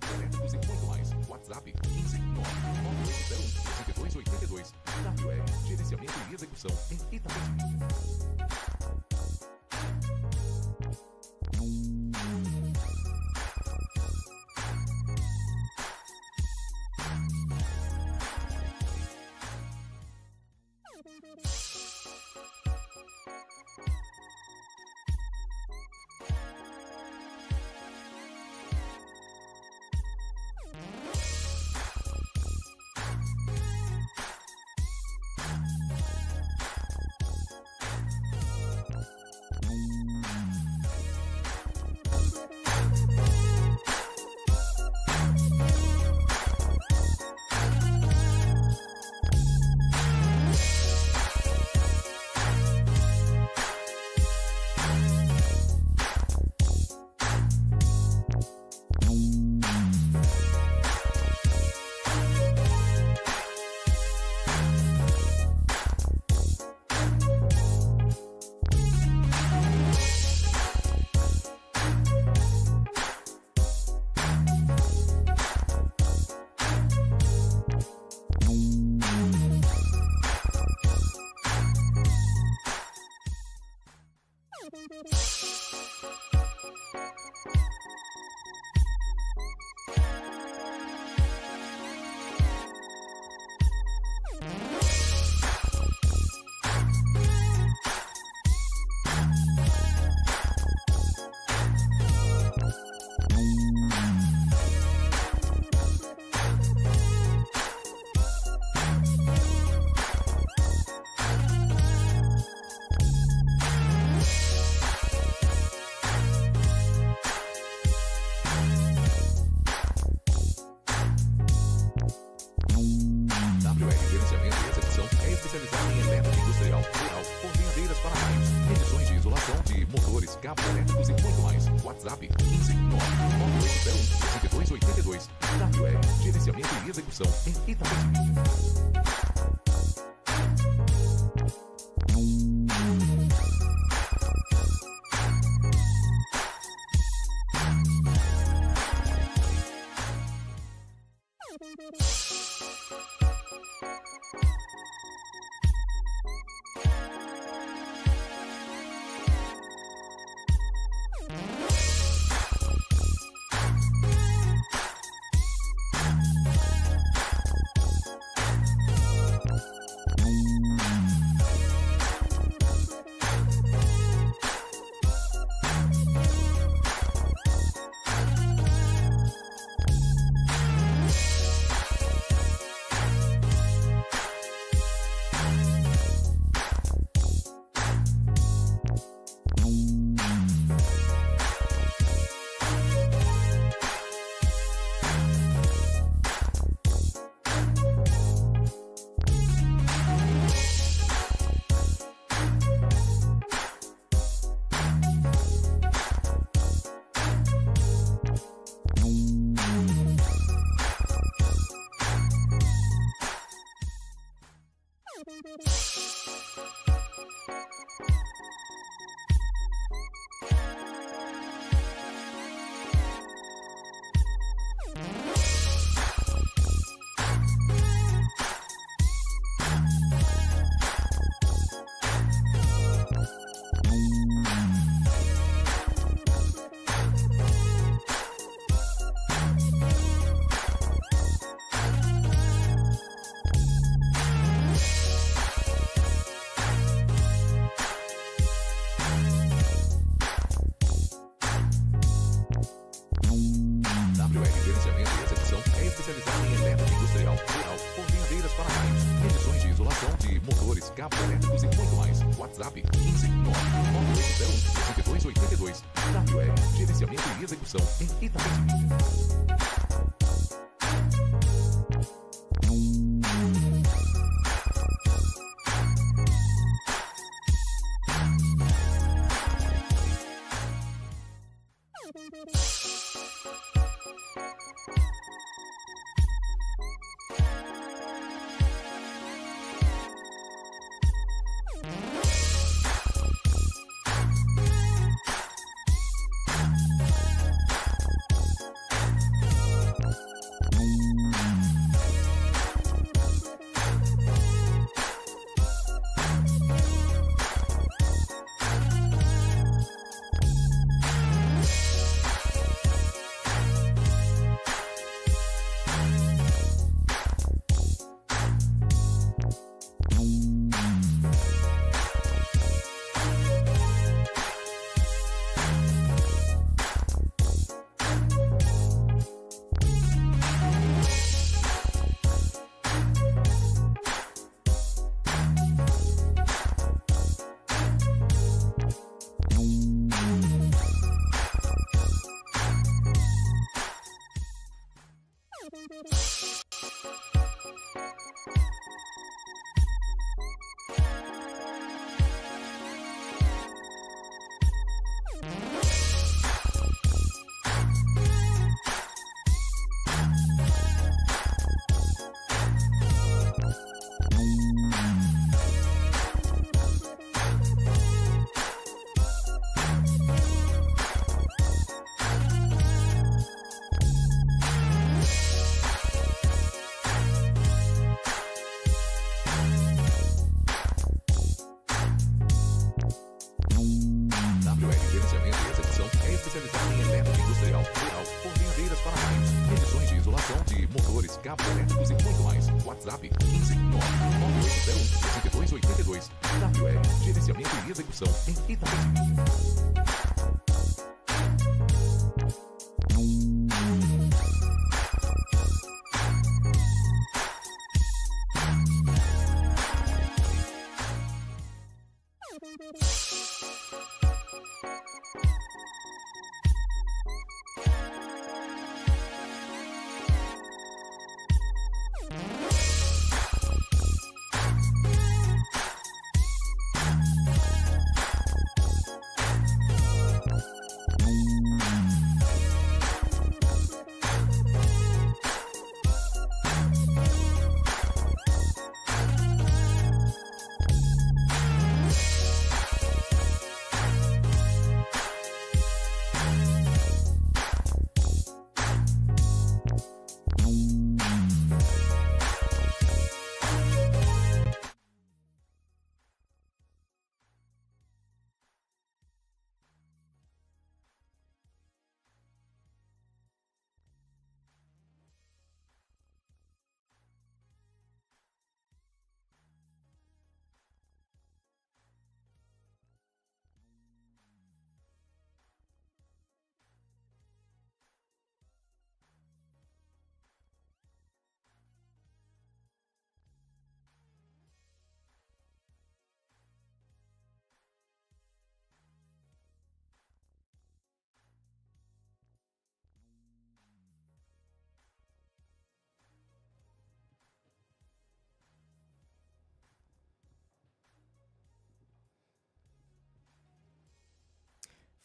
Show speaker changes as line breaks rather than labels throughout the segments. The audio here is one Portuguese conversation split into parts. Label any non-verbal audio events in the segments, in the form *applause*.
boletos e muito mais. WhatsApp 15 9 82 7282. WE Gerenciamento e Execução em Itapetim.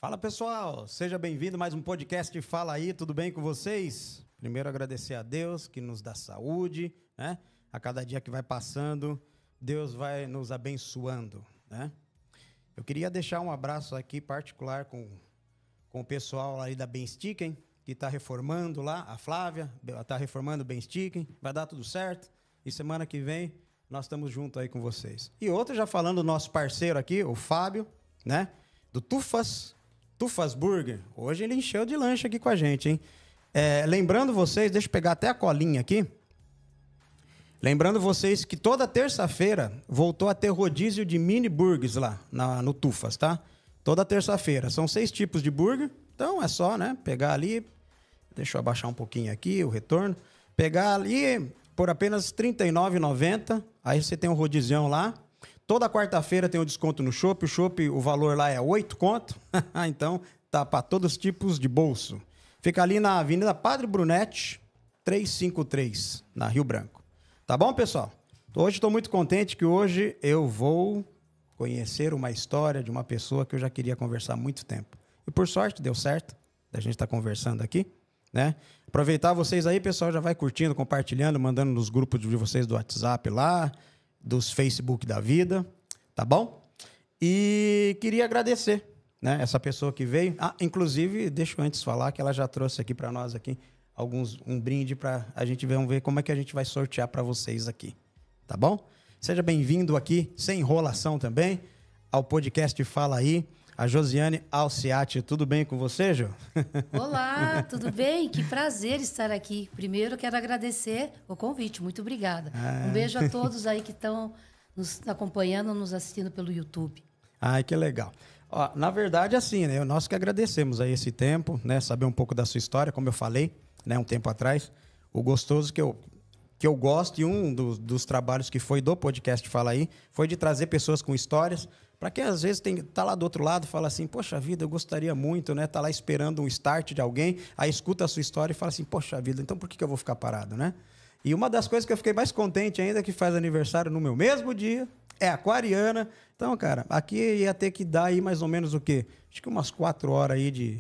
Fala pessoal, seja bem-vindo mais um podcast Fala aí, tudo bem com vocês? Primeiro agradecer a Deus que nos dá saúde, né? A cada dia que vai passando, Deus vai nos abençoando, né? Eu queria deixar um abraço aqui particular com, com o pessoal aí da Ben Sticken, que está reformando lá, a Flávia está reformando o Ben Sticken, vai dar tudo certo. E semana que vem nós estamos juntos aí com vocês. E outro já falando do nosso parceiro aqui, o Fábio, né? Do Tufas Tufas burger? Hoje ele encheu de lanche aqui com a gente, hein? É, lembrando vocês, deixa eu pegar até a colinha aqui. Lembrando vocês que toda terça-feira voltou a ter rodízio de mini burgers lá na, no Tufas, tá? Toda terça-feira. São seis tipos de burger. Então é só, né? Pegar ali. Deixa eu abaixar um pouquinho aqui o retorno. Pegar ali por apenas R$ 39,90. Aí você tem um rodizão lá. Toda quarta-feira tem um desconto no Shop. O Shop, o valor lá é 8 conto. *laughs* então, tá para todos os tipos de bolso. Fica ali na Avenida Padre Brunetti, 353, na Rio Branco. Tá bom, pessoal? Hoje estou muito contente que hoje eu vou conhecer uma história de uma pessoa que eu já queria conversar há muito tempo. E por sorte deu certo da gente estar tá conversando aqui, né? Aproveitar vocês aí, pessoal, já vai curtindo, compartilhando, mandando nos grupos de vocês do WhatsApp lá, dos Facebook da vida, tá bom? E queria agradecer, né, essa pessoa que veio. Ah, inclusive, deixa eu antes falar que ela já trouxe aqui para nós aqui alguns um brinde para a gente ver, vamos ver como é que a gente vai sortear para vocês aqui, tá bom? Seja bem-vindo aqui, sem enrolação também, ao podcast Fala aí a Josiane Alciati. Tudo bem com você, Jo? *laughs*
Olá, tudo bem? Que prazer estar aqui. Primeiro, quero agradecer o convite. Muito obrigada. Ah. Um beijo a todos aí que estão nos acompanhando, nos assistindo pelo YouTube.
Ai, que legal. Ó, na verdade, assim, né? Nós que agradecemos aí esse tempo, né? Saber um pouco da sua história, como eu falei, né? Um tempo atrás. O gostoso que eu que eu gosto e um dos, dos, trabalhos que foi do podcast Fala Aí foi de trazer pessoas com histórias, para quem às vezes tem, tá lá do outro lado, fala assim: "Poxa vida, eu gostaria muito, né? Tá lá esperando um start de alguém, aí escuta a sua história e fala assim: "Poxa vida, então por que eu vou ficar parado, né?" E uma das coisas que eu fiquei mais contente ainda, que faz aniversário no meu mesmo dia, é aquariana. Então, cara, aqui ia ter que dar aí mais ou menos o quê? Acho que umas quatro horas aí de,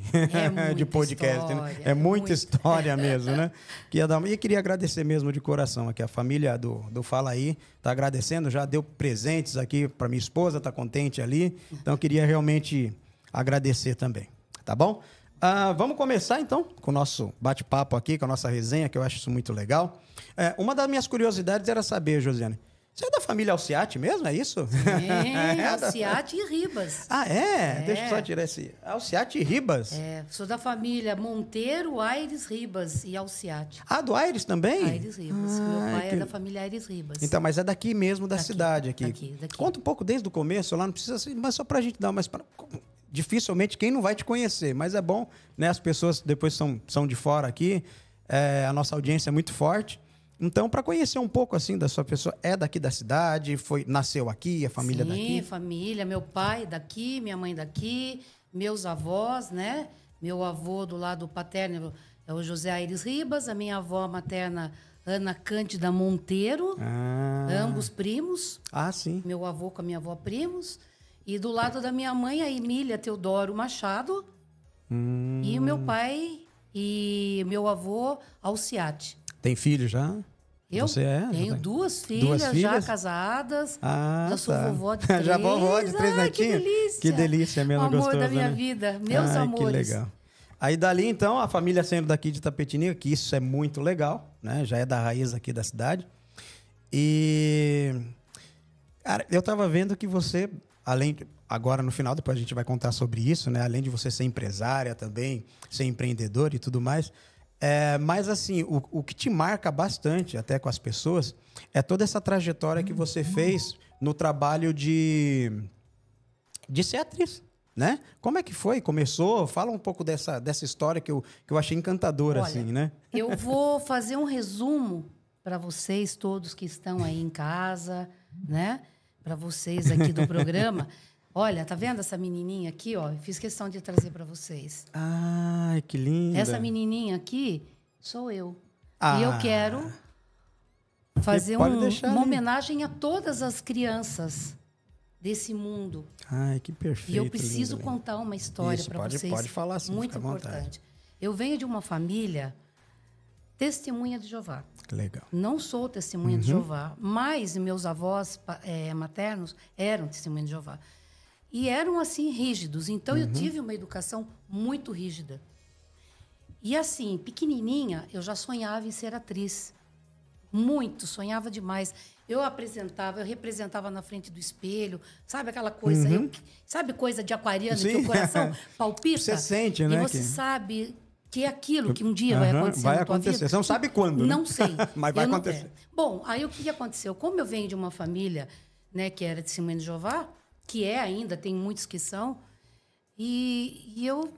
é *laughs* de podcast. Né? História, né? É, é muita muito... história *laughs* mesmo, né? que ia dar... E queria agradecer mesmo de coração aqui. A família do, do Fala Aí tá agradecendo, já deu presentes aqui para minha esposa, tá contente ali. Então, queria realmente agradecer também. Tá bom? Ah, vamos começar então com o nosso bate-papo aqui, com a nossa resenha, que eu acho isso muito legal. É, uma das minhas curiosidades era saber, Josiane, você é da família Alciati mesmo, é isso? *laughs* É, é Alciati
da... e Ribas. Ah, é? é? Deixa eu só
tirar esse. Alciati e Ribas? É,
sou da família Monteiro, Aires Ribas e Alciati.
Ah, do Aires também? Aires
Ribas. Ah, Meu pai é que... é da família Aires Ribas. Então,
mas é daqui mesmo, da daqui, cidade aqui. Daqui, daqui. Conta um pouco desde o começo, lá não precisa ser, mas só pra gente dar mas pra... Dificilmente quem não vai te conhecer, mas é bom, né? As pessoas depois são, são de fora aqui, é, a nossa audiência é muito forte. Então, para conhecer um pouco assim da sua pessoa, é daqui da cidade, foi nasceu aqui, a família Sim, daqui? Sim,
família, meu pai daqui, minha mãe daqui, meus avós, né? Meu avô do lado paterno é o José Aires Ribas, a minha avó materna Ana Cândida Monteiro, ah. ambos primos. Ah, sim. Meu avô com a minha avó primos. E do lado da minha mãe, a Emília Teodoro Machado.
Hum. E o meu
pai e meu avô Alciate.
Tem filho já?
Eu é, tenho tá duas filhas, duas filhas, já casadas.
Ah, já sou tá. vovó de três. *laughs* já vovó de três Ai, netinhos? Que delícia. Que delícia mesmo, Amor gostoso, da minha né? vida, meus Ai, amores. Que legal. Aí dali, então, a família saindo daqui de Tapetininga, que isso é muito legal, né? Já é da raiz aqui da cidade. E... Cara, eu tava vendo que você, além... Agora, no final, depois a gente vai contar sobre isso, né? Além de você ser empresária também, ser empreendedor e tudo mais... É, mas, assim, o, o que te marca bastante, até com as pessoas, é toda essa trajetória que você fez no trabalho de, de ser atriz. Né? Como é que foi? Começou? Fala um pouco dessa, dessa história que eu, que eu achei encantadora, Olha, assim, né?
Eu vou fazer um resumo para vocês todos que estão aí em casa, né? Para vocês aqui do programa. *laughs* Olha, tá vendo essa menininha aqui, ó? Fiz questão de trazer para vocês.
Ah, que linda. Essa
menininha aqui sou eu. Ah. E eu ah. quero fazer um, uma homenagem a todas as crianças desse mundo. Ai, que perfeito. E eu preciso contar uma história para vocês. Pode falar sim, Muito importante. Eu venho de uma família testemunha de Jeová. Legal. Não sou testemunha uhum. de Jeová, mas meus avós é, maternos eram testemunha de Jeová. E eram assim rígidos. Então uhum. eu tive uma educação muito rígida. E assim, pequenininha, eu já sonhava em ser atriz. Muito, sonhava demais. Eu apresentava, eu representava na frente do espelho, sabe aquela coisa, uhum. eu, sabe coisa de aquariano Sim. que o coração *laughs* palpita? Você sente, né? E você que... sabe que é aquilo que um dia uhum. vai acontecer. Vai acontecer. Você não
sabe quando. Né? Não né? sei. *laughs* Mas vai acontecer.
Bom, aí o que aconteceu? Como eu venho de uma família né, que era de Simone de Jeová, que é ainda, tem muitos que são. E, e eu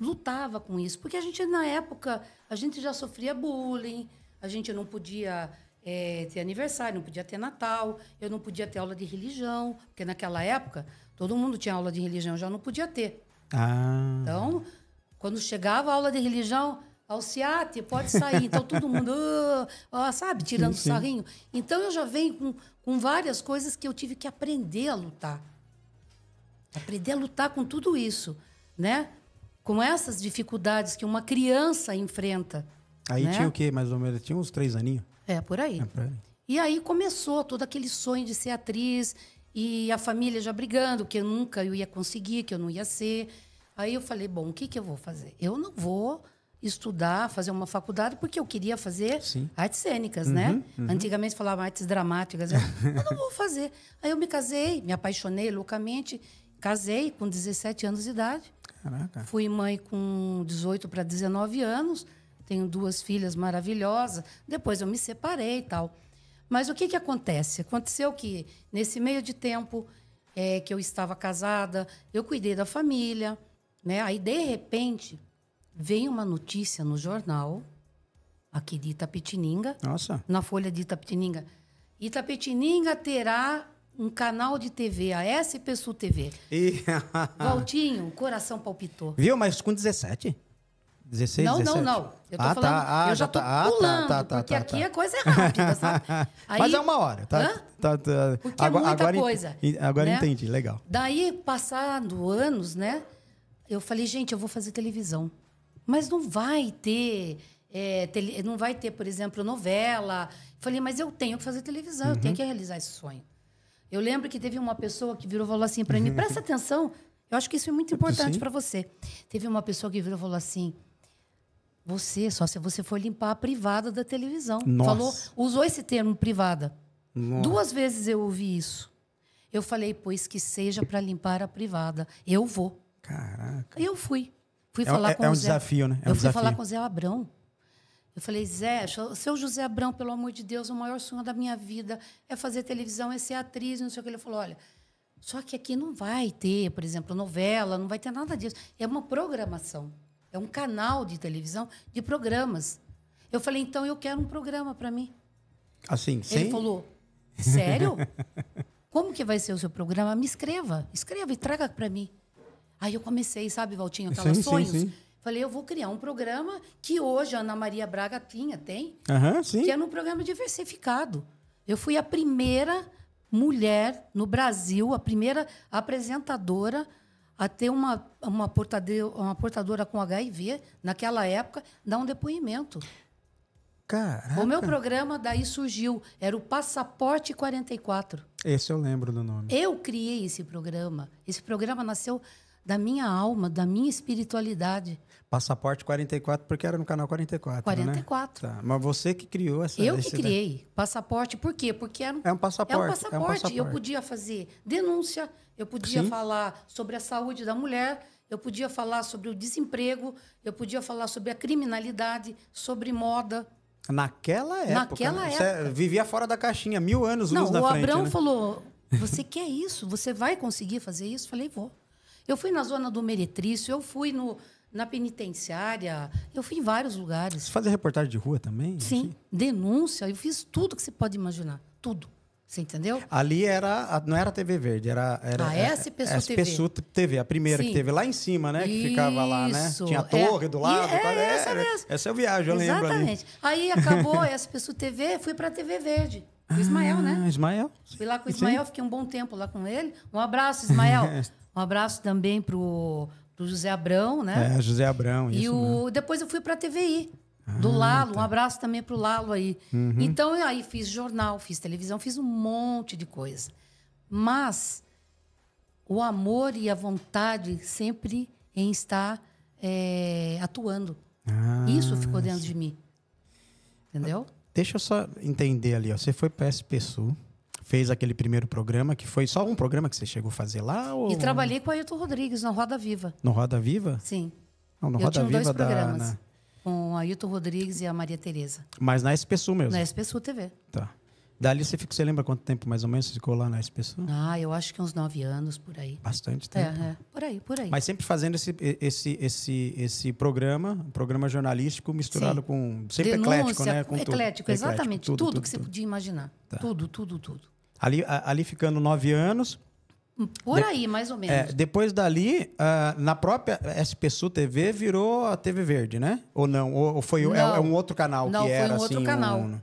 lutava com isso, porque a gente, na época, a gente já sofria bullying, a gente não podia é, ter aniversário, não podia ter Natal, eu não podia ter aula de religião, porque naquela época todo mundo tinha aula de religião, já não podia ter.
Ah.
Então, quando chegava a aula de religião, Alciate, pode sair. Então todo mundo, ah, sabe, tirando sim, sim. sarrinho. Então eu já venho com com várias coisas que eu tive que aprender a lutar. Aprender a lutar com tudo isso, né? Com essas dificuldades que uma criança enfrenta. Aí né? tinha o
quê, mais ou menos? Tinha uns três aninhos? É, por aí. É, por aí.
E aí começou todo aquele sonho de ser atriz e a família já brigando, que eu nunca eu ia conseguir, que eu não ia ser. Aí eu falei, bom, o que, que eu vou fazer? Eu não vou estudar, fazer uma faculdade, porque eu queria fazer Sim. artes cênicas, uhum, né? Uhum. uhum. Antigamente falava artes dramáticas. Né? *laughs* Eu, não vou fazer. Aí eu me casei, me apaixonei loucamente. Casei com 17 anos de idade. Caraca. Fui mãe com 18 para 19 anos. Tenho duas filhas maravilhosas. Depois eu me separei e tal. Mas o que, que acontece? Aconteceu que, nesse meio de tempo é, que eu estava casada, eu cuidei da família. Né? Aí, de repente, Vem uma notícia no jornal, aqui de Itapetininga. Nossa. Na Folha de Itapetininga. Itapetininga terá um canal de TV, a SP Sul TV. *laughs* E... Valtinho, coração palpitou.
Viu? Mas com 17? 16, não, 17? Não, não, Eu tô ah, tá. falando, tá. ah, eu já tô tá. Ah, tá pulando, ah, tá, tá, porque tá, aqui a é
coisa é rápida, sabe? *laughs* Aí, Mas é uma
hora, tá? tá, tá
porque é agora, é muita agora, coisa. Agora né? entendi, legal. Daí, passando anos, né? Eu falei, gente, eu vou fazer televisão mas não vai ter, é, tele, não vai ter, por exemplo, novela. Falei, mas eu tenho que fazer televisão, uhum. eu tenho uhum. que realizar esse sonho. Eu lembro que teve uma pessoa que virou e falou assim para mim, uhum. presta atenção, eu acho que isso é muito importante para você. Teve uma pessoa que virou e falou assim, você, só se você for limpar a privada da televisão. Nossa. Falou, usou esse termo, privada. Nossa. Duas vezes eu ouvi isso. Eu falei, pois que seja para limpar a privada. Eu vou. Caraca. Eu fui. Fui é, falar é- com é um Zé, desafio, né? É um eu fui desafio. falar com o Zé Abrão. Eu falei, Zé, seu José Abrão, pelo amor de Deus, o maior sonho da minha vida é fazer televisão, é ser atriz, não sei o que. Ele falou, olha, só que aqui não vai ter, por exemplo, novela, não vai ter nada disso. É uma programação. É um canal de televisão de programas. Eu falei, então eu quero um programa para mim.
Assim, sim? Ele falou, sério? *laughs*
Como que vai ser o seu programa? Me escreva, escreva e traga para mim. Aí eu comecei, sabe, Valtinho, aquelas sim, sonhos. Sim, sim. Falei, eu vou criar um programa que hoje a Ana Maria Braga tinha, tem, uhum, sim. que era é um programa diversificado. Eu fui a primeira mulher no Brasil, a primeira apresentadora a ter uma, uma, portadeira, uma portadora com HIV, naquela época, dar um depoimento. Caraca. O meu programa daí surgiu, era o Passaporte 44.
Esse eu lembro do nome.
Eu criei esse programa. Esse programa nasceu da minha alma, da minha espiritualidade.
Passaporte 44, porque era no canal 44. 44. Né? Tá. Mas você que criou essa. Eu que criei.
Passaporte, por quê? Porque era um, é um passaporte. É um passaporte. É um passaporte. Eu podia fazer denúncia, eu podia Sim. falar sobre a saúde da mulher, eu podia falar sobre o desemprego, eu podia falar sobre a criminalidade, sobre moda.
Naquela época. Né? Naquela né? época. Você vivia fora da caixinha, mil anos, Não, luz na frente. Não, o Abrão né?
falou: você quer isso? Você vai conseguir fazer isso? Falei, vou. Eu fui na zona do Meretrício, eu fui no, na penitenciária, eu fui em vários lugares. Você
fazia reportagem de rua também?
Sim, aqui? denúncia, eu fiz tudo que você pode imaginar, tudo. Você entendeu?
Ali era, não era a TV Verde, era, era ah, é, é a SPSU é TV. SPSU TV, a primeira Sim. que teve lá em cima, né? Isso. Que ficava lá, né? Tinha a torre é, do lado. É, era, tá, essa mesmo. Essa eu viagem, eu Exatamente. lembro
Exatamente. Aí acabou a SPSU TV, fui para a TV Verde. O Ismael, né? ah, né? Ismael. Fui lá com o Ismael, fiquei um bom tempo lá com ele. Um abraço, Ismael. *laughs* É. um abraço também pro, pro José Abrão, né? É, José
Abrão, e isso. E
o... depois eu fui para a TVI. Ah, do Lalo, tá. um abraço também pro Lalo aí. Uhum. Então, eu aí fiz jornal, fiz televisão, fiz um monte de coisa. Mas o amor e a vontade sempre em estar é, atuando. Ah, isso ficou dentro isso. de mim. Entendeu?
Deixa eu só entender ali, ó. Você foi para SP Sul, fez aquele primeiro programa, que foi só um programa que você chegou a fazer lá? Ou... E trabalhei
com o Ailton Rodrigues, no Roda Viva.
No Roda Viva? Sim. Não, no eu Roda Viva dois programas. Da, na...
Com a Ailton Rodrigues e a Maria Tereza.
Mas na SP Sul mesmo? Na SP Sul TV. Tá. Dali você, fica, você lembra quanto tempo mais ou menos você ficou lá na SPSU?
Ah, eu acho que uns nove anos por aí. Bastante é, tempo. É, é. Por aí, por aí. Mas
sempre fazendo esse, esse, esse, esse programa, um programa jornalístico misturado Sim. com. Sempre Denúncia, eclético, né? Com eclético, tudo. exatamente. Tudo, tudo, tudo que você podia
imaginar. Tá. Tudo, tudo, tudo.
Ali, ali ficando nove anos.
Hum, por aí, mais ou é, menos. É,
depois dali, uh, na própria SPSU TV, virou a TV Verde, né? Ou não? Ou, foi é, não, é, um outro canal não, que era? Não, foi um outro assim, canal. Um,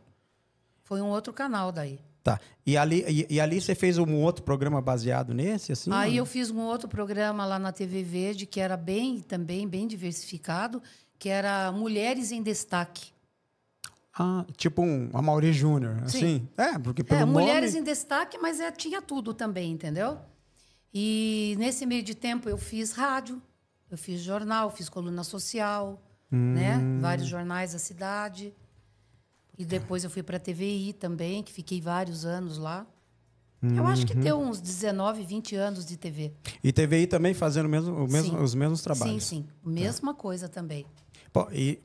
foi um outro canal daí.
Tá. E ali, e, e, ali você fez um outro programa baseado nesse? Assim, Aí ou? eu
fiz um outro programa lá na TV Verde, que era bem também bem diversificado, que era Mulheres em Destaque.
Ah, tipo um Amaury Júnior, assim? É, porque é, pelo é, Mulheres nome...
em Destaque, mas é, tinha tudo também, entendeu? E nesse meio de tempo eu fiz rádio, eu fiz jornal, fiz coluna social, né? hum. né? Vários jornais da cidade. E depois eu fui para a TVI também, que fiquei vários anos lá.
Eu acho que uhum. deu
uns 19, 20 anos de TV.
E TVI também fazendo mesmo, o mesmo os mesmos trabalhos. Sim, sim.
Tá. Mesma é. coisa também.
Bom, e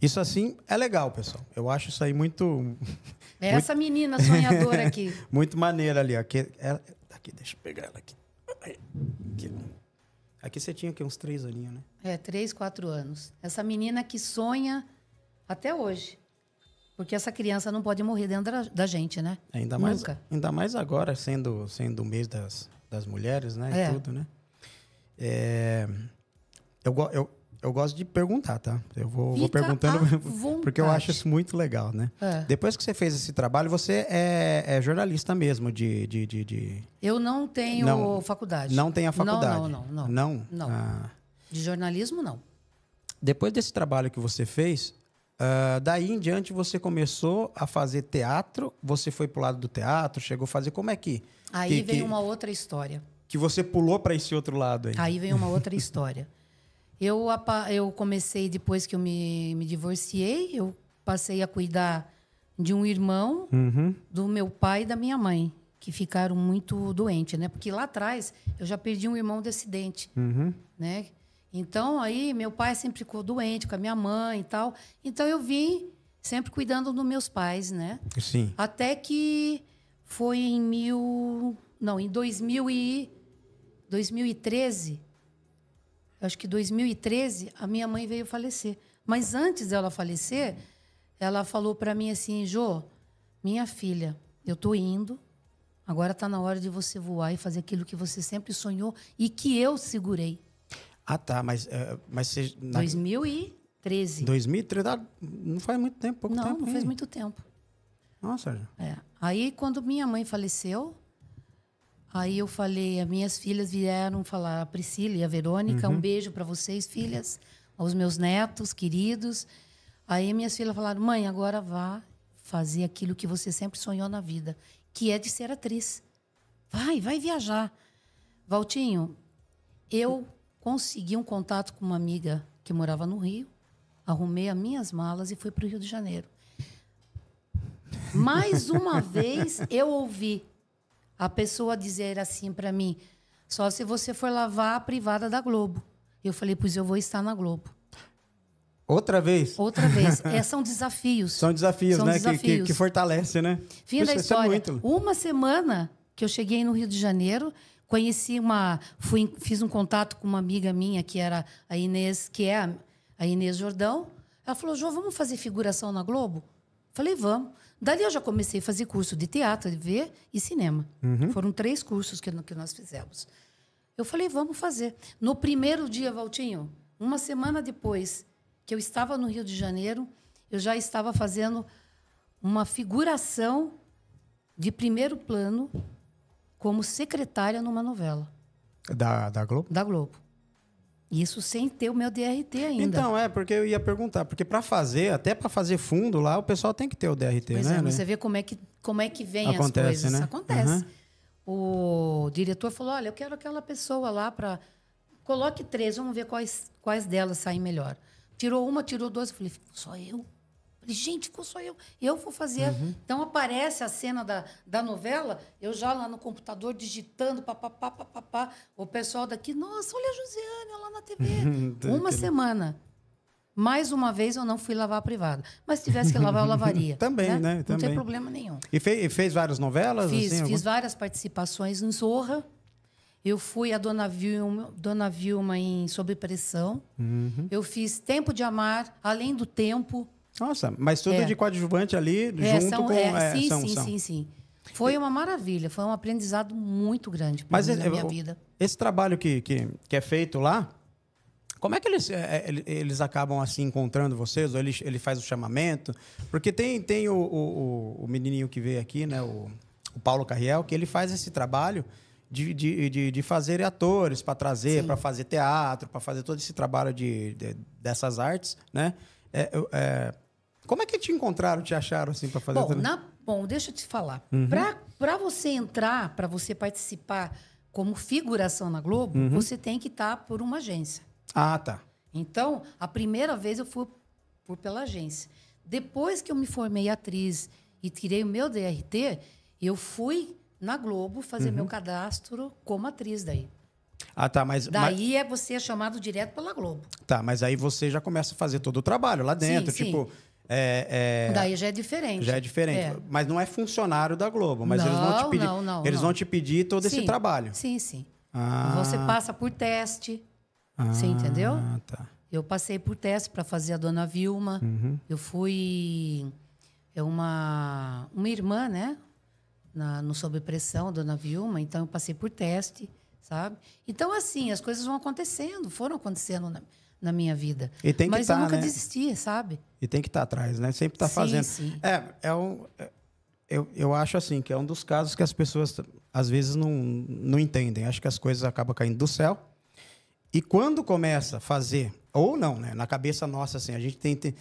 isso assim é legal, pessoal. Eu acho isso aí muito. *laughs*
É essa muito... menina sonhadora aqui.
*laughs* muito maneira ali. Aqui, ela... aqui, deixa eu pegar ela aqui. aqui. Aqui você tinha aqui, uns três aninhos, né?
É, três, quatro anos. Essa menina que sonha até hoje. Porque essa criança não pode morrer dentro da, da gente, né? Ainda mais, Nunca.
Ainda mais agora, sendo, sendo o mês das, das mulheres, né? É. E tudo, né? É, eu, eu, eu gosto de perguntar, tá? Eu vou, vou perguntando, *laughs* porque eu acho isso muito legal, né? É. Depois que você fez esse trabalho, você é, é jornalista mesmo de, de, de, de,
Eu não tenho não, faculdade. Não tem a faculdade? Não, não, não.
Não? Não. não. Ah.
De jornalismo, não.
Depois desse trabalho que você fez, Uh, daí em diante você começou a fazer teatro, você foi pro lado do teatro, chegou a fazer como é que?
Aí que, que, uma outra história.
Que você pulou para esse outro lado aí.
Aí vem uma outra *laughs* história. Eu, eu comecei depois que eu me, me divorciei, eu passei a cuidar de um irmão, uhum. do meu pai e da minha mãe, que ficaram muito doentes, né? Porque lá atrás eu já perdi um irmão de acidente, uhum. né? Então, aí, meu pai sempre ficou doente com a minha mãe e tal. Então, eu vim sempre cuidando dos meus pais, né? Sim. Até que foi em mil. Não, em 2000 e... 2013. Acho que 2013, a minha mãe veio falecer. Mas antes dela falecer, ela falou para mim assim: Jô, minha filha, eu tô indo. Agora está na hora de você voar e fazer aquilo que você sempre sonhou e que eu segurei.
Ah, tá, mas. É, mas na...
2013.
2013, tá,
não faz muito tempo, pouco não, tempo. Não, não fez muito tempo. Nossa. É. Aí, quando minha mãe faleceu, aí eu falei, as minhas filhas vieram falar, a Priscila e a Verônica, uhum. um beijo para vocês, filhas, aos meus netos queridos. Aí minhas filhas falaram, mãe, agora vá fazer aquilo que você sempre sonhou na vida, que é de ser atriz. Vai, vai viajar. Valtinho, eu consegui um contato com uma amiga que morava no Rio, arrumei as minhas malas e fui para o Rio de Janeiro. Mais uma *laughs* vez eu ouvi a pessoa dizer assim para mim: só se você for lavar a privada da Globo. Eu falei: pois eu vou estar na Globo.
Outra vez? Outra vez. *laughs* É, são
desafios. São
desafios, são né? Desafios. Que, que, que, fortalece, né? Fim Puxa, da é história. É muito...
Uma semana que eu cheguei no Rio de Janeiro, conheci uma. Fui, fiz um contato com uma amiga minha, que era a Inês, que é a Inês Jordão. Ela falou: João, vamos fazer figuração na Globo? Falei, vamos. Dali eu já comecei a fazer curso de teatro, de ver e cinema. Uhum. Foram três cursos que, que nós fizemos. Eu falei, vamos fazer. No primeiro dia, Valtinho, uma semana depois que eu estava no Rio de Janeiro, eu já estava fazendo uma figuração de primeiro plano como secretária numa novela. Da, da Globo? Da Globo. Isso sem ter o meu DRT ainda. Então,
é, porque eu ia perguntar, porque para fazer, até para fazer fundo lá, o pessoal tem que ter o DRT, pois né? É, né? você vê
como é que, como é que vem Acontece, as coisas. Né? Acontece. Uhum. O diretor falou: olha, eu quero aquela pessoa lá para. Coloque três, vamos ver quais, quais delas saem melhor. Tirou uma, tirou duas. Eu falei: só eu? Falei, gente, ficou só eu. Eu vou fazer. Uhum. Então aparece a cena da, da novela, eu já lá no computador digitando, papapá, papapá. O pessoal daqui, nossa, olha a Josiane lá na TV. *laughs* uma semana. Mais uma vez eu não fui lavar a privada. Mas se tivesse que lavar, eu lavaria. *laughs* Também, né? né? Não Também. tem problema nenhum.
E, fez várias novelas? Fiz, assim, fiz algum...
várias participações em Zorra. Eu fui a Dona Vilma, Dona Vilma em Sob Pressão. Uhum. Eu fiz Tempo de Amar, Além do Tempo. Nossa, mas tudo é. de
coadjuvante ali, é, junto são, com... É, é, sim, são, sim, são. sim,
sim. Foi uma maravilha, foi um aprendizado muito grande para mim, é, na minha é, vida.
Esse trabalho que, que, que, é feito lá, como é que eles, eles acabam assim encontrando vocês? Ou ele, ele faz o chamamento? Porque tem, tem o, o, o menininho que veio aqui, né? O, o Paulo Carriel, que ele faz esse trabalho de, de, de, de fazer atores para trazer, para fazer teatro, para fazer todo esse trabalho de, de, dessas artes, né? É, é, como é que te encontraram, te acharam assim para fazer? Bom, na,
bom, deixa eu te falar. Uhum. Para você entrar, para você participar como figuração na Globo, uhum. você tem que estar tá por uma agência. Ah, tá. Então, a primeira vez eu fui por pela agência. Depois que eu me formei atriz e tirei o meu DRT, eu fui na Globo fazer uhum. meu cadastro como atriz daí.
Ah, tá, mas. Daí
mas... é você é chamado direto pela Globo.
Tá, mas aí você já começa a fazer todo o trabalho lá dentro. Sim, tipo, sim. É, é, Daí
já é diferente. Já é diferente. É.
Mas não é funcionário da Globo, mas não, eles vão te pedir. Não, não, eles vão te pedir todo sim, esse trabalho. Sim, sim. Ah. Você passa
por teste. Ah, você entendeu? Tá. Eu passei por teste para fazer a dona Vilma. Uhum. Eu fui. É uma, uma irmã, né? Na, no Sob Pressão, dona Vilma. Então eu passei por teste, sabe? Então, assim, as coisas vão acontecendo, foram acontecendo. Na, né? na minha vida. E tem que Mas tá, eu nunca né? desisti, sabe?
E tem que estar tá atrás, né? Sempre estar tá fazendo. Sim. É, é um, é, eu, eu acho assim, que é um dos casos que as pessoas às vezes não, não entendem. Acho que as coisas acabam caindo do céu. E quando começa a fazer, ou não, né? Na cabeça nossa, assim, a gente tem, tem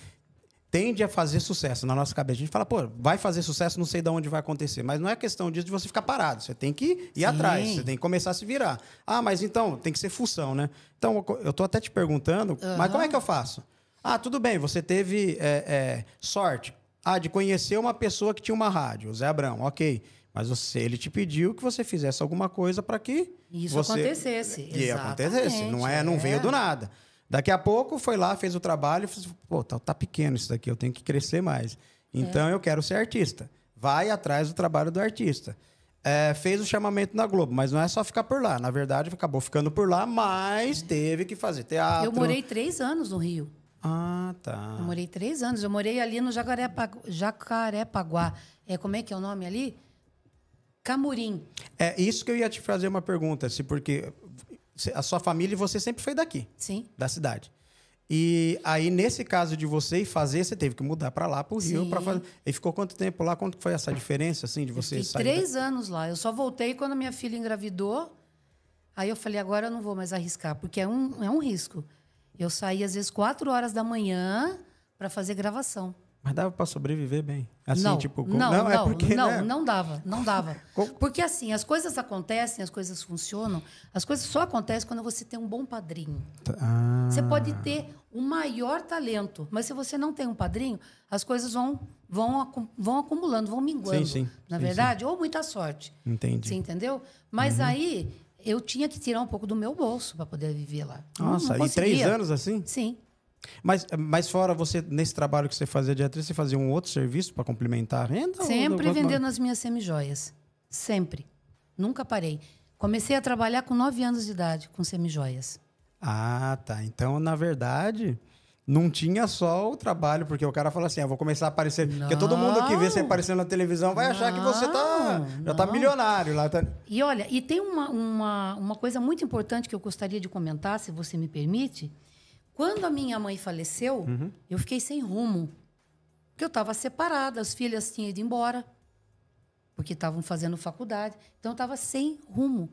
tende a fazer sucesso na nossa cabeça. A gente fala, pô, vai fazer sucesso, não sei de onde vai acontecer. Mas não é questão disso de você ficar parado. Você tem que ir Sim. atrás, você tem que começar a se virar. Ah, mas então, tem que ser função, né? Então, eu tô até te perguntando, uhum. mas como é que eu faço? Ah, tudo bem, você teve é, é, sorte. Ah, de conhecer uma pessoa que tinha uma rádio, o Zé Abrão, ok. Mas você, ele te pediu que você fizesse alguma coisa para que isso você... acontecesse. E acontecesse, não é, não é. veio do é. nada. Daqui a pouco foi lá, fez o trabalho e falou: assim, pô, tá, tá, pequeno isso daqui, eu tenho que crescer mais. É. Então é. eu quero ser artista. Vai atrás do trabalho do artista. É, fez o chamamento na Globo, mas não é só ficar por lá. Na verdade, acabou ficando por lá, mas é. teve que fazer teatro. Eu morei
três anos no Rio. Ah, tá. Eu morei três anos. Eu morei ali no Jacarepaguá. Jacarepaguá. É, como é que é o nome ali? Camurim. É
isso que eu ia te fazer uma pergunta, se porque a sua família e você sempre foi daqui. Sim. Da cidade. E aí, nesse caso de você fazer, você teve que mudar para lá, para o Rio, para fazer. E ficou quanto tempo lá? Quanto foi essa diferença, assim, de você sair? Três
da... anos lá. Eu só voltei quando minha filha engravidou. Aí eu falei, agora eu não vou mais arriscar, porque é um, é um risco. Eu saí, às vezes, quatro horas da manhã para fazer gravação.
Mas dava para sobreviver bem? Assim, não, tipo, como... não, não, não, é porque, né? não, né?
não dava, não dava. *laughs* porque assim, as coisas acontecem, as coisas funcionam, as coisas só acontecem quando você tem um bom padrinho.
Tá, ah. Você pode
ter o maior talento, mas se você não tem um padrinho, as coisas vão vão, vão acumulando, vão minguando. Sim, sim. Na sim, verdade, sim. ou muita sorte. Entendi. Você entendeu? Mas uhum. aí eu tinha que tirar um pouco do meu bolso para poder viver lá. Nossa, não, não e três anos
assim? Sim. Mas, mas fora você, nesse trabalho que você fazia de atriz, você fazia um outro serviço para complementar a renda? Sempre ou... vendendo as
minhas semijoias. Sempre. Nunca parei. Comecei a trabalhar com 9 anos de idade com semijoias.
Ah, tá. Então, na verdade, não tinha só o trabalho, porque o cara fala assim: ah, vou começar a aparecer. Não, porque todo mundo que vê você aparecendo na televisão vai não, achar que você tá, já está tá milionário lá. Tá...
E olha, e tem uma, uma, uma coisa muito importante que eu gostaria de comentar, se você me permite quando a minha mãe faleceu, uhum. eu fiquei sem rumo. Porque eu estava separada, as filhas tinham ido embora, porque estavam fazendo faculdade. Então eu estava sem rumo,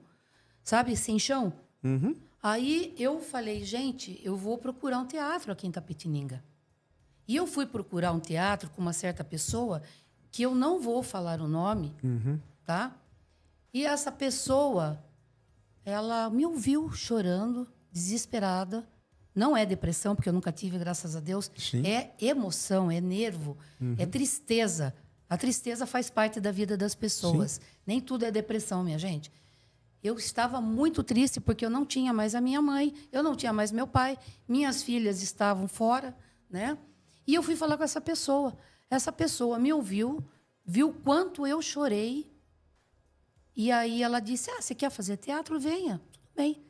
sabe? Sem chão. Uhum. Aí eu falei, gente, eu vou procurar um teatro aqui em Tapetininga. E eu fui procurar um teatro com uma certa pessoa, que eu não vou falar o nome, uhum. tá? E essa pessoa, ela me ouviu chorando, desesperada não é depressão, porque eu nunca tive, graças a Deus. Sim. É emoção, é nervo, uhum. é tristeza. A tristeza faz parte da vida das pessoas. Sim. Nem tudo é depressão, minha gente. Eu estava muito triste porque eu não tinha mais a minha mãe, eu não tinha mais meu pai, minhas filhas estavam fora, né? E eu fui falar com essa pessoa. Essa pessoa me ouviu, viu quanto eu chorei. E aí ela disse: "Ah, você quer fazer teatro? Venha". Tudo bem.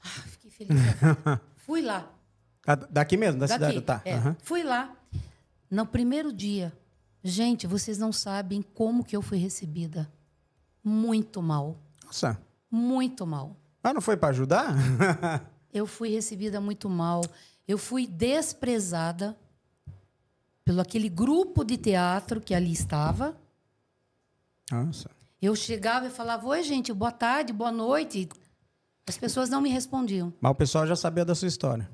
Ah, fiquei feliz. *laughs* Fui lá.
Ah, daqui mesmo, da daqui, cidade? Tá. É, uhum.
Fui lá. No primeiro dia, gente, vocês não sabem como que eu fui recebida. Muito mal. Nossa. Muito mal.
Mas não foi para ajudar? *laughs*
eu fui recebida muito mal. Eu fui desprezada pelo aquele grupo de teatro que ali estava. Nossa. Eu chegava e falava: Oi, gente, boa tarde, boa noite. As pessoas não me respondiam.
Mas o pessoal já sabia da sua história.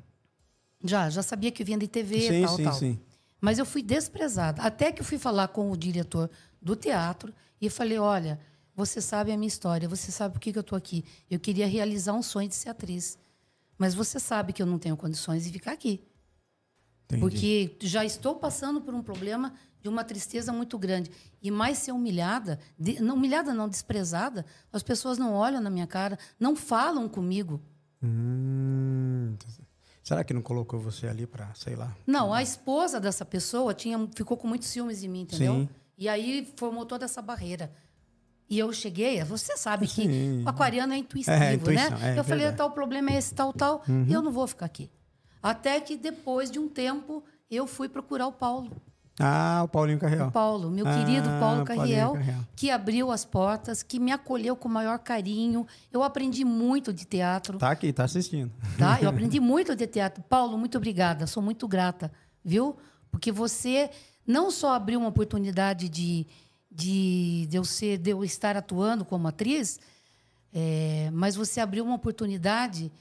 Já, já sabia que vinha de TV e tal, sim, tal. Sim. Mas eu fui desprezada. Até que eu fui falar com o diretor do teatro e falei: olha, você sabe a minha história, você sabe por que, que eu estou aqui. Eu queria realizar um sonho de ser atriz. Mas você sabe que eu não tenho condições de ficar aqui.
Entendi. Porque
já estou passando por um problema de uma tristeza muito grande. E mais ser humilhada, de, não humilhada não, desprezada, as pessoas não olham na minha cara, não falam comigo.
Hum,
será que não colocou você ali para, sei lá?
Não, a esposa dessa pessoa tinha, ficou com muitos ciúmes em mim, entendeu? Sim. E aí formou toda essa barreira. E eu cheguei, você sabe que Sim. o aquariano é intuitivo, é, né? intuição, né? É, eu falei, tal problema é esse, tal, tal, uhum. eu não vou ficar aqui. Até que depois de um tempo, eu fui procurar o Paulo.
Ah, o Paulinho Carriel. O
Paulo, meu ah, querido Paulo Carriel, Carriel, que abriu as portas, que me acolheu com o maior carinho. Eu aprendi muito de teatro. Tá
aqui, tá assistindo. Tá? Eu *laughs* aprendi
muito de teatro. Paulo, muito obrigada, sou muito grata, viu? Porque você não só abriu uma oportunidade de, de, de, eu, ser, de eu estar atuando como atriz, é, mas você abriu uma oportunidade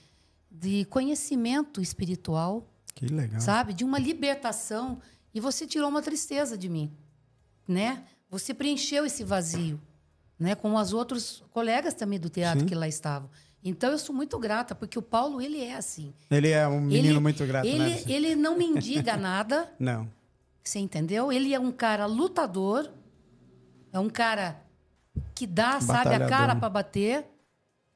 de conhecimento espiritual.
Que legal. Sabe?
De uma libertação e você tirou uma tristeza de mim, né? Você preencheu esse vazio, né? Com as outros colegas também do teatro Sim. que lá estavam. Então eu sou muito grata, porque o Paulo, ele é assim.
Ele é um menino ele, muito grato, ele, né? Ele
não mendiga *laughs* nada. não. Você entendeu? Ele é um cara lutador, é um cara que dá, sabe, a cara para bater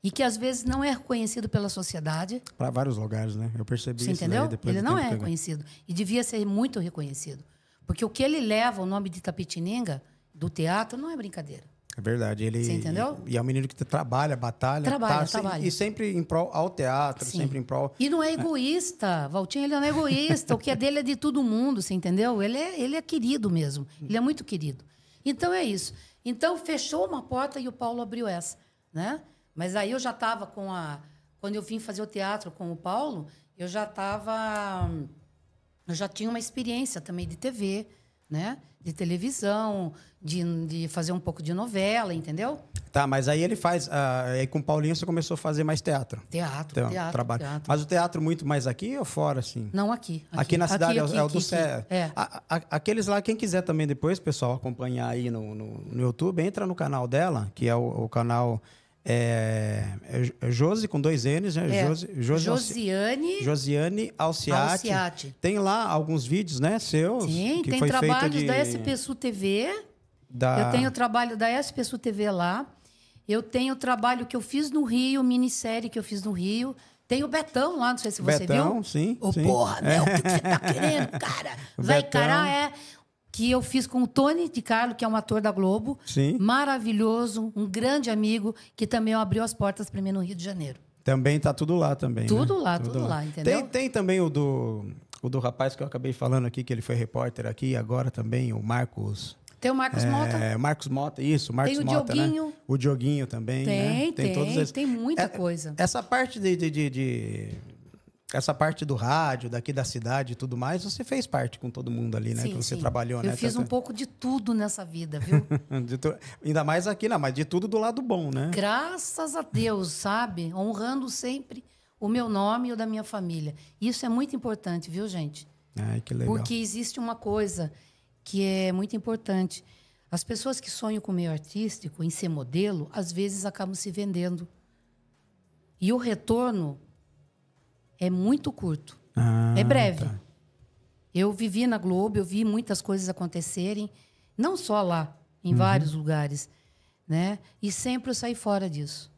e que às vezes não é reconhecido pela sociedade.
Para vários lugares, né? Eu percebi Você isso. Entendeu? Daí, ele não é reconhecido
e devia ser muito reconhecido, porque o que ele leva o nome de Tapitininga, do teatro não é brincadeira.
É verdade, ele Você entendeu? E, e é um menino que trabalha, batalha, trabalha, tá, trabalha. e sempre em prol ao teatro, Sim. sempre em prol. E não é né?
egoísta, é. Valtinho, ele não é egoísta. o que é dele é de todo mundo, você entendeu? Ele é, ele é querido mesmo, ele é muito querido. Então é isso. Então fechou uma porta e o Paulo abriu essa, né? Mas aí eu já estava com a. Quando eu vim fazer o teatro com o Paulo, eu já estava. Eu já tinha uma experiência também de TV, né? De televisão, de, de fazer um pouco de novela, entendeu?
Tá, mas aí ele faz. Uh, aí com o Paulinho você começou a fazer mais teatro.
Teatro, então, teatro, trabalho. Teatro.
Mas o teatro muito mais aqui ou fora, assim?
Não, aqui. Aqui, aqui na cidade aqui, é, aqui, é, o do Cé. É.
A, a, aqueles lá, quem quiser também depois, pessoal, acompanhar aí no, no, no, YouTube, entra no canal dela, que é o, o canal é, é, é Josi com dois N's, né? É. Josi, Josi, Josiane. Josiane Alciati. Alciati. Tem lá alguns vídeos, né? Seus. Sim, tem trabalhos de... da SPSU
TV.
Da... Eu tenho o
trabalho da SPSU TV lá. Eu tenho o trabalho que eu fiz no Rio, minissérie que eu fiz no Rio. Tem o Betão lá, não sei se você Betão, viu. Betão,
sim. Ô, oh, porra, né? o que você tá *laughs* querendo, cara? Vai, encarar, cara,
é que eu fiz com o Tony de Carlo, que é um ator da Globo, Sim. maravilhoso, um grande amigo, que também abriu as portas para mim no Rio de Janeiro.
Também tá tudo lá também. Né? Tudo né? lá, tudo, tudo lá. lá. entendeu? Tem, tem também o do, o do rapaz que eu acabei falando aqui, que ele foi repórter aqui, agora também, o Marcos.
Tem o Marcos é, Mota.
Marcos Mota, isso, Marcos Mota. Tem o Mota, né? Dioguinho. Né? O Dioguinho também. Tem, né? tem, tem, todos tem
muita é, coisa.
Essa parte de, de, de, de essa parte do rádio, daqui da cidade e tudo mais, você fez parte com todo mundo ali, né? Sim, que você sim. trabalhou, né? Eu fiz um
pouco de tudo nessa vida, viu?
*laughs* tu... Ainda mais aqui, não, mas de tudo do lado bom, né? Graças
a Deus, sabe? Honrando sempre o meu nome e o da minha família. Isso é muito importante, viu, gente?
Ai, que legal. Porque
existe uma coisa que é muito importante. As pessoas que sonham com o meio artístico, em ser modelo, às vezes acabam se vendendo. E o retorno é muito curto. Ah, é breve. Tá. Eu vivi na Globo, eu vi muitas coisas acontecerem, não só lá, em uhum. vários lugares, né? E sempre eu saí fora disso.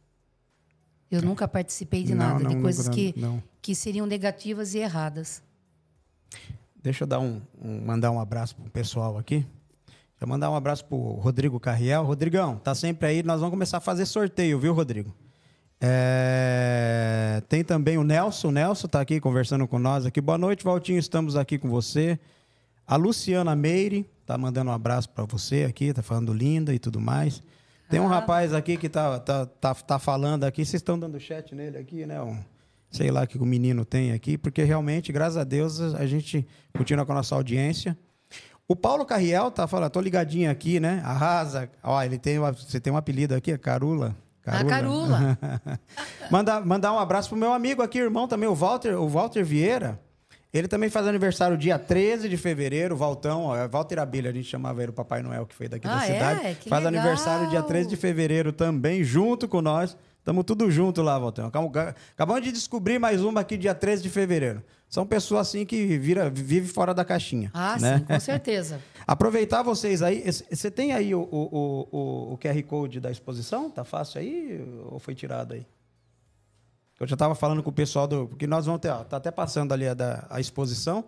Eu é. nunca participei de não, nada, não, de coisas não, que, que seriam negativas e erradas.
Deixa eu dar um, um mandar um abraço pro pessoal aqui. Deixa eu mandar um abraço pro Rodrigo Carriel. Rodrigão, tá sempre aí. Nós vamos começar a fazer sorteio, viu, Rodrigo? É... Tem também o Nelson. O Nelson está aqui conversando com nós aqui. Boa noite, Valtinho. Estamos aqui com você. A Luciana Meire está mandando um abraço para você aqui. Está falando linda e tudo mais. Tem um ah. rapaz aqui que está tá, tá, tá falando aqui. Vocês estão dando chat nele aqui, né? Um, sei lá que o menino tem aqui, porque realmente, graças a Deus, a gente continua com a nossa audiência. O Paulo Carriel tá falando, tô ligadinho aqui, né? Arrasa. Ó, ele tem, você tem um apelido aqui, é Carula. Carula. Na Carula. mandar, *laughs* mandar um abraço pro meu amigo aqui, irmão também, o Walter, o Walter Vieira. Ele também faz aniversário dia 13 de fevereiro, Valtão, ó, é Walter Abilha, a gente chamava ele o Papai Noel, que foi daqui ah, da é? cidade. É? faz legal. aniversário dia 13 de fevereiro também, junto com nós. Estamos tudo junto lá, Valtão. Acabamos de descobrir mais uma aqui dia 13 de fevereiro são pessoas assim que vira, vive fora da caixinha. Ah, né? sim, com
certeza. *laughs*
Aproveitar vocês aí. Você tem aí o, o, o, o, QR Code da exposição? Tá fácil aí? Ou foi tirado aí? Eu já estava falando com o pessoal do. Porque nós vamos ter. Está tá até passando ali a, da, a exposição.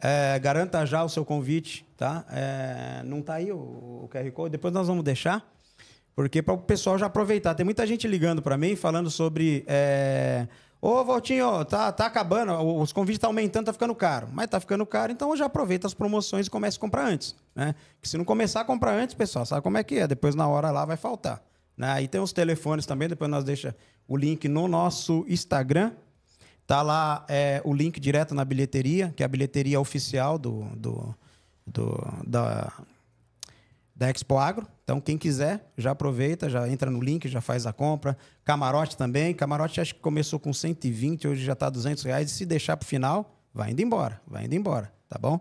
É, garanta já o seu convite, tá? É, não tá aí o, o QR Code. Depois nós vamos deixar. Porque para o pessoal já aproveitar. Tem muita gente ligando para mim falando sobre. É, Ô, Valtinho, tá, tá acabando, os convites tá aumentando, tá ficando caro. Mas tá ficando caro, então já aproveita as promoções e comece a comprar antes, né? Que se não começar a comprar antes, pessoal, sabe como é que é? Depois na hora lá vai faltar. Né? Aí tem os telefones também, depois nós deixa o link no nosso Instagram. Tá lá é, o link direto na bilheteria, que é a bilheteria oficial do, do, do da, da Expo Agro. Então, quem quiser, já aproveita, já entra no link, já faz a compra. Camarote também. Camarote acho que começou com 120, hoje já está 200 reais. E se deixar para o final, vai indo embora, vai indo embora, tá bom?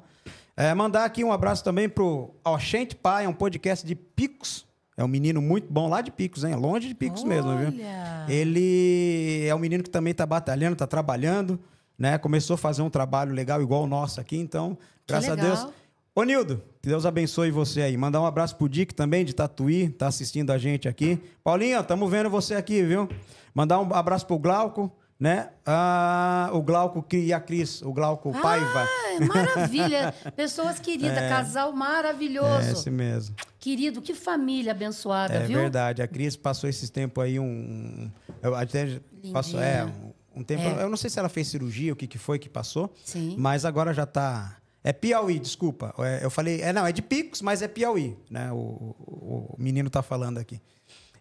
É, mandar aqui um abraço também para o Oxente Pai, é um podcast de Picos. É um menino muito bom lá de Picos, hein? É longe de Picos Olha. mesmo, viu? Ele é um menino que também está batalhando, está trabalhando, né? Começou a fazer um trabalho legal igual o nosso aqui, então, graças a Deus Ô Nildo, que Deus abençoe você aí. Mandar um abraço pro Dick também, de Tatuí, tá assistindo a gente aqui. Paulinho, tamo vendo você aqui, viu? Mandar um abraço pro Glauco, né? Ah, o Glauco e a Cris, o Glauco ah, Paiva. Maravilha! *laughs*
Pessoas queridas, é, casal maravilhoso. É esse mesmo. Querido, que família abençoada, é, viu? É
verdade. A Cris passou esse tempo aí um. Eu até passou, é, um, um tempo. É. Eu não sei se ela fez cirurgia, o que, que foi que passou. Sim. Mas agora já tá é Piauí, desculpa. É, eu falei, é não, é de Picos, mas é Piauí, né? O, o, o menino tá falando aqui.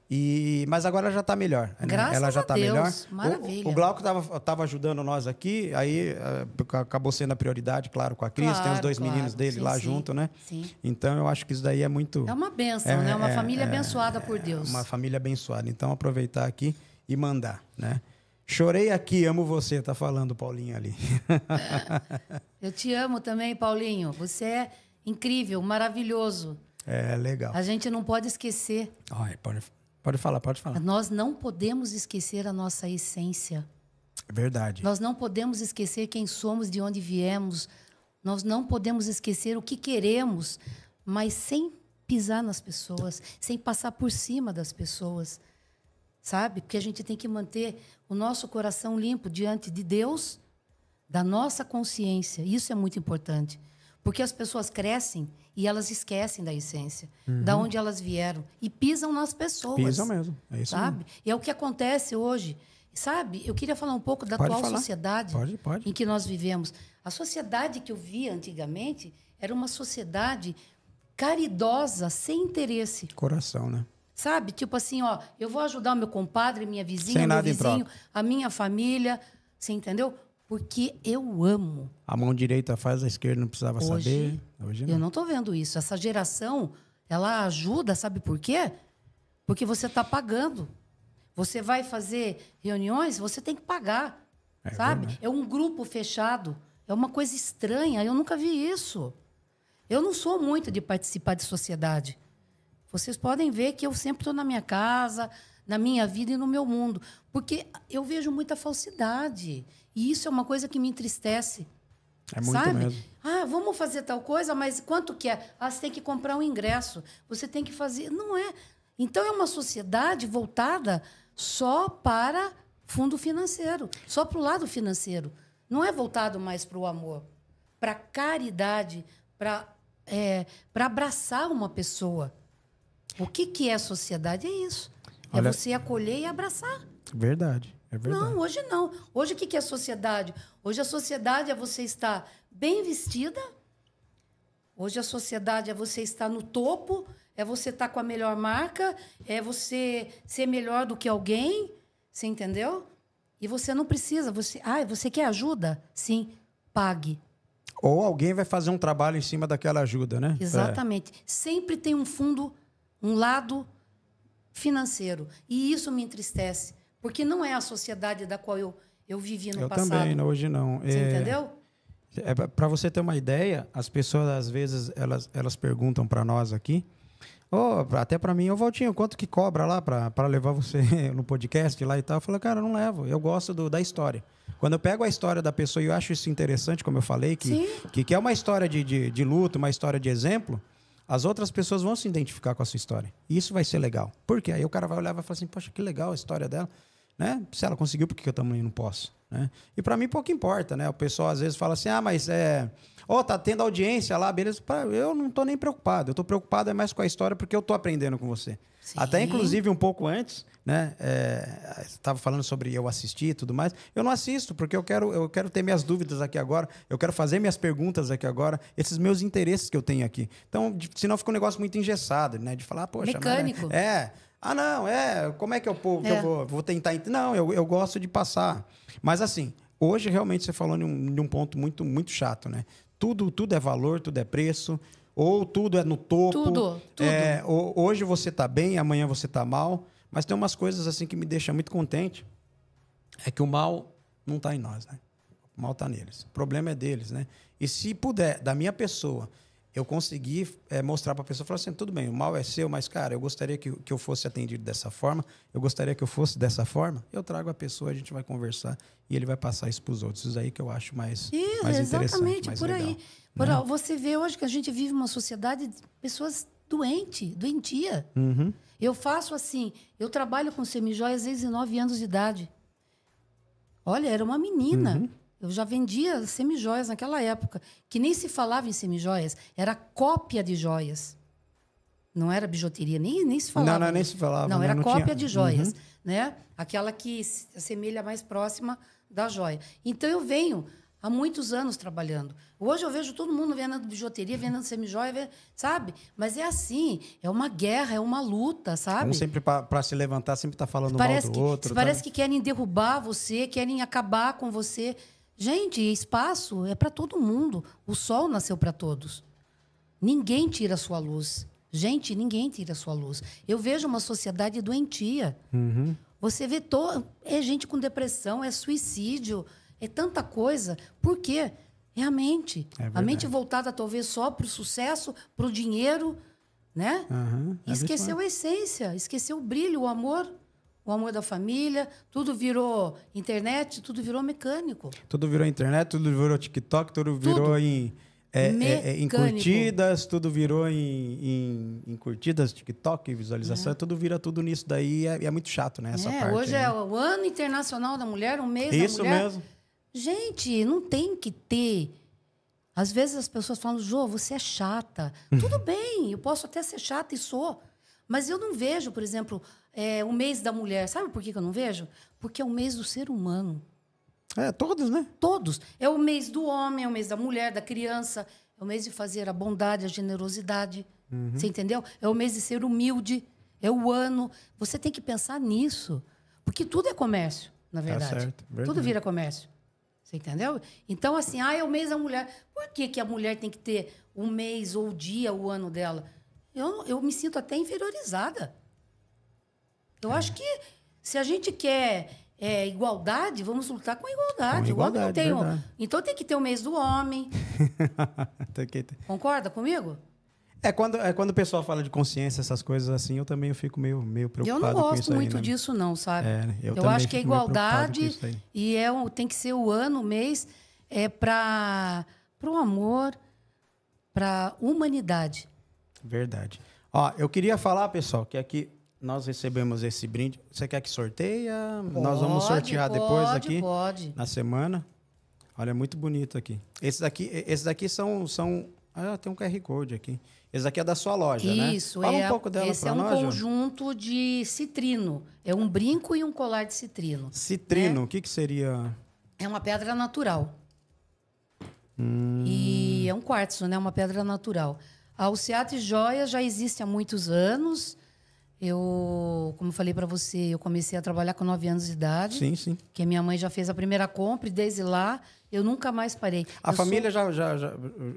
E, mas agora já está melhor. Né? Graças Ela já está melhor. Maravilha. O, o Glauco estava ajudando nós aqui, aí uh, acabou sendo a prioridade, claro, com a Cris. Claro, tem os dois claro. meninos dele sim, lá sim, junto, né? Sim. Então eu acho que isso daí é muito. É uma benção, né? é, né? Uma é, família é, abençoada
por é, Deus. Uma
família abençoada. Então aproveitar aqui e mandar, né? Chorei aqui, amo você, tá falando Paulinho ali. *laughs*
Eu te amo também, Paulinho. Você é incrível, maravilhoso.
É, legal. A
gente não pode esquecer.
Ai, pode, pode falar, pode falar.
Nós não podemos esquecer a nossa essência. É verdade. Nós não podemos esquecer quem somos, de onde viemos. Nós não podemos esquecer o que queremos, mas sem pisar nas pessoas, sem passar por cima das pessoas sabe? Porque a gente tem que manter o nosso coração limpo diante de Deus, da nossa consciência. Isso é muito importante. Porque as pessoas crescem e elas esquecem da essência, uhum. da onde elas vieram. E pisam nas pessoas. Pisam mesmo. É isso sabe? Mesmo. E é o que acontece hoje. Sabe, eu queria falar um pouco da pode atual falar. sociedade pode, pode. em que nós vivemos. A sociedade que eu via antigamente era uma sociedade caridosa, sem interesse.
Coração, né?
Sabe? Tipo assim, ó, eu vou ajudar o meu compadre, minha vizinha, meu vizinho, a minha família. Você entendeu? Porque eu amo.
A mão direita faz, a esquerda não precisava Hoje, saber.
Hoje não. Eu não tô vendo isso. Essa geração, ela ajuda, sabe por quê? Porque você está pagando. Você vai fazer reuniões, você tem que pagar. É sabe? É um grupo fechado. É uma coisa estranha. Eu nunca vi isso. Eu não sou muito de participar de sociedade. Vocês podem ver que eu sempre estou na minha casa, na minha vida e no meu mundo, porque eu vejo muita falsidade. E isso é uma coisa que me entristece. É muito sabe? Mesmo. Ah, vamos fazer tal coisa, mas quanto que é? Ah, você tem que comprar um ingresso. Você tem que fazer. Não é. Então é uma sociedade voltada só para fundo financeiro, só para o lado financeiro. Não é voltado mais para o amor, para caridade, para é, para abraçar uma pessoa. O que, que é sociedade? É isso. É você acolher e abraçar.
Verdade. É verdade. Não,
hoje não. Hoje o que, que é sociedade? Hoje a sociedade é você estar bem vestida. Hoje a sociedade é você estar no topo, é você estar com a melhor marca, é você ser melhor do que alguém. Você entendeu? E você não precisa. Você, ah, você quer ajuda? Sim, pague.
Ou alguém vai fazer um trabalho em cima daquela ajuda, né? É. Exatamente.
É. Sempre tem um fundo um lado financeiro. E isso me entristece, porque não é a sociedade da qual eu, eu vivi no eu passado. Eu também, não, hoje
não. Você é... entendeu? É, para você ter uma ideia, as pessoas às vezes elas, elas perguntam para nós aqui, oh, até para mim, ô oh, Valtinho, quanto que cobra lá para levar você *laughs* no podcast lá e tal? Eu falo, cara, eu não levo, eu gosto do, da história. Quando eu pego a história da pessoa e eu acho isso interessante, como eu falei, que, que, que, é uma história de, de, de luto, uma história de exemplo, as outras pessoas vão se identificar com a sua história. E isso vai ser legal. Por quê? Aí o cara vai olhar e vai falar assim, poxa, que legal a história dela. Né? Se ela conseguiu, por que eu também não posso? Né? E para mim pouco importa, né? O pessoal às vezes fala assim, ah, mas é... Ó, oh, tá tendo audiência lá, beleza. Pra, eu não tô nem preocupado. Eu tô preocupado é mais com a história porque eu tô aprendendo com você. Sim. Até, inclusive, um pouco antes, né? Estava é, falando sobre eu assistir e tudo mais. Eu não assisto, porque eu quero, eu quero ter minhas dúvidas aqui agora, eu quero fazer minhas perguntas aqui agora, esses meus interesses que eu tenho aqui. Então, senão fica um negócio muito engessado, né? De falar, ah, poxa, é Mecânico. Mas, né? É. Ah, não, é. Como é que eu, que é. eu vou, vou tentar. Não, eu, eu gosto de passar. Mas assim, hoje realmente você falou de um, de um ponto muito, muito chato, né? Tudo, tudo é valor, tudo é preço. Ou tudo é no topo. Tudo, tudo. É, hoje você está bem, amanhã você está mal. Mas tem umas coisas assim que me deixam muito contente. É que o mal não está em nós, né? O mal está neles. O problema é deles, né? E se puder, da minha pessoa, eu consegui é, mostrar para a pessoa, falar assim, tudo bem, o mal é seu, mas, cara, eu gostaria que, que eu fosse atendido dessa forma, eu gostaria que eu fosse dessa forma, eu trago a pessoa, a gente vai conversar e ele vai passar isso para os outros. Isso aí que eu acho mais, isso, mais exatamente, mais por legal, aí. Por, né?
Você vê hoje que a gente vive uma sociedade de pessoas doente, doentia. Uhum. Eu faço assim, eu trabalho com semijoias desde 9 anos de idade. Olha, era uma menina. Uhum eu já vendia semijoias naquela época, que nem se falava em semijoias, era cópia de joias. Não era bijuteria, nem, nem se falava. Não, não nem se falava. Não, né? era não cópia tinha... de joias, uhum. né? Aquela que se assemelha mais próxima da joia. Então eu venho há muitos anos trabalhando. Hoje eu vejo todo mundo vendendo bijuteria, vendendo semijoia, sabe? Mas é assim, é uma guerra, é uma luta, sabe? sempre
para se levantar, sempre está falando parece mal do que, outro. Parece tá? que
querem derrubar você, querem acabar com você. Gente, espaço é para todo mundo. O sol nasceu para todos. Ninguém tira a sua luz. Gente, ninguém tira a sua luz. Eu vejo uma sociedade doentia. Uhum. Você vê to... é gente com depressão, é suicídio, é tanta coisa. Por quê? É a mente. É a mente voltada talvez só para o sucesso, para o dinheiro, né? Uhum. É esqueceu a essência, esqueceu o brilho, o amor o amor da família, tudo virou internet, tudo virou mecânico.
Tudo virou internet, tudo virou TikTok, tudo, tudo. virou em, é, é, é em curtidas, tudo virou em, em, em curtidas, TikTok, visualização, é. tudo vira tudo nisso daí é, é muito chato, né? Essa é, parte, hoje é
o ano internacional da mulher, um mês Isso da mulher. Isso mesmo. Gente, não tem que ter. Às vezes as pessoas falam, Jô, você é chata. *laughs* tudo bem, eu posso até ser chata e sou. Mas eu não vejo, por exemplo, é, o mês da mulher. Sabe por que, eu não vejo? Porque é o mês do ser humano. É, todos, né? Todos. É o mês do homem, é o mês da mulher, da criança. É o mês de fazer a bondade, a generosidade. Uhum. Você entendeu? É o mês de ser humilde. É o ano. Você tem que pensar nisso. Porque tudo é comércio, na tá verdade. Tá certo, verdade. Tudo vira comércio. Você entendeu? Então, assim, ah, é o mês da mulher. Por que, que a mulher tem que ter o mês ou o dia, o ano dela? Eu, eu me sinto até inferiorizada. Eu é. acho que se a gente quer é, igualdade, vamos lutar com a igualdade. Com igualdade tem um... Então tem que ter o mês do homem.
*laughs*
Concorda comigo? É quando, é quando o pessoal
fala de consciência, essas coisas assim, eu também eu fico meio, meio preocupado. Eu não gosto muito aí, né? disso, não, sabe? É, eu, eu acho que é igualdade
e é um, tem que ser o ano, o mês, é para o amor, para humanidade.
Verdade. Ó, eu queria falar, pessoal, que aqui nós recebemos esse brinde. Você quer que sorteia? Pode, Nós vamos sortear pode, depois aqui. Pode. Na semana. Olha, é muito bonito aqui. Esses aqui, esses daqui são, são. Ah, tem um QR Code aqui. Esse aqui é da sua loja, Isso, né? Isso, Fala é, um pouco dela Esse é um nós,
conjunto de citrino. É um brinco e um colar de citrino. Citrino,
né? o que, que seria?
É uma pedra natural. Hum. E é um quartzo, né? Uma pedra natural. A Alciate Joias Joia já existe há muitos anos. Eu, como falei para você, eu comecei a trabalhar com 9 anos de idade. Sim, sim. Que minha mãe já fez a primeira compra e desde lá eu nunca mais parei. A eu família
sou... já, já,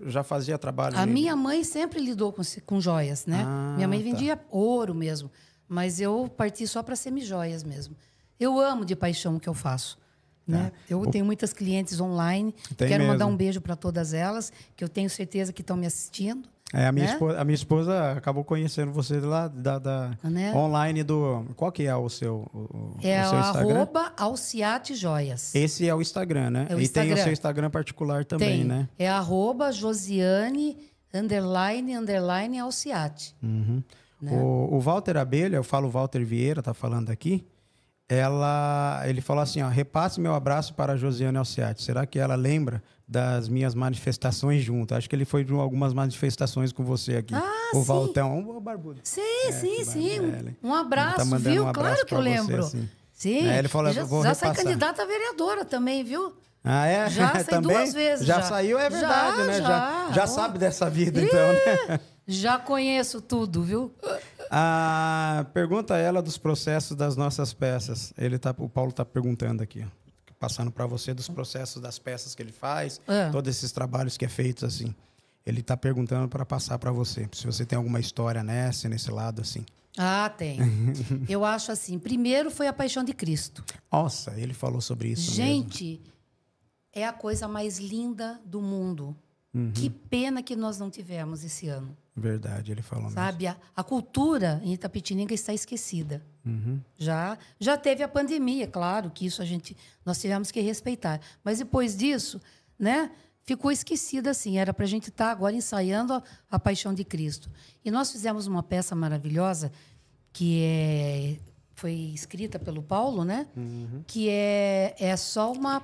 já, fazia trabalho? A mesmo. minha
mãe sempre lidou com, com joias, né? Ah, minha mãe vendia tá. ouro mesmo, mas eu parti só para semi-joias mesmo. Eu amo de paixão o que eu faço. Tá. Né? Eu tenho muitas clientes online. Tem Quero mesmo. mandar um beijo para todas elas, que eu tenho certeza que estão me assistindo. É, a minha, né?
esposa, a minha esposa acabou conhecendo você lá da, da né? online do. Qual que é o seu, o, é o seu Instagram?
arroba Alciate Joias.
Esse é o Instagram, né? É o e Instagram. tem o seu Instagram particular também, tem. né?
É arroba Josiane underline, underline Alciate.
Uhum. Né? O, o Walter Abelha, eu falo Walter Vieira, tá falando aqui ela, ele falou assim: ó, repasse meu abraço para a Josiane Alciati. Será que ela lembra das minhas manifestações junto? Acho que ele foi de algumas manifestações com você aqui. Ah, o sim. Valtão,
o barbudo. Sim, é, sim, sim. Um abraço, tá viu? Um abraço claro que eu lembro. Você, assim. Sim. Né? Ele falou: já, vou já sai candidata a vereadora também, viu?
Ah, é? Já *laughs* saiu Também? duas vezes. Já, já, saiu, é verdade, já, né? Já, já, já sabe dessa vida, então, né?
Já conheço tudo, viu? *laughs*
Ah, pergunta é ela dos processos das nossas peças. Ele tá, o Paulo está perguntando aqui, passando para você dos processos das peças que ele faz, é. todos esses trabalhos que é feito assim. Ele está perguntando para passar para você, se você tem alguma história nessa, nesse lado assim.
Ah, tem. *laughs* Eu acho assim. Primeiro foi a paixão de Cristo.
Nossa, ele falou sobre isso. Gente,
mesmo. é a coisa mais linda do mundo. Uhum. Que pena que nós não tivemos esse ano.
Verdade, ele falou Sabe,
mesmo. A, a cultura em Itapetininga está esquecida. Uhum. Já, já teve a pandemia, claro que isso a gente nós tivemos que respeitar. Mas depois disso, né, ficou esquecida assim. Era para a gente estar tá agora ensaiando a, a Paixão de Cristo. E nós fizemos uma peça maravilhosa que é foi escrita pelo Paulo, né? Uhum. Que é, é só uma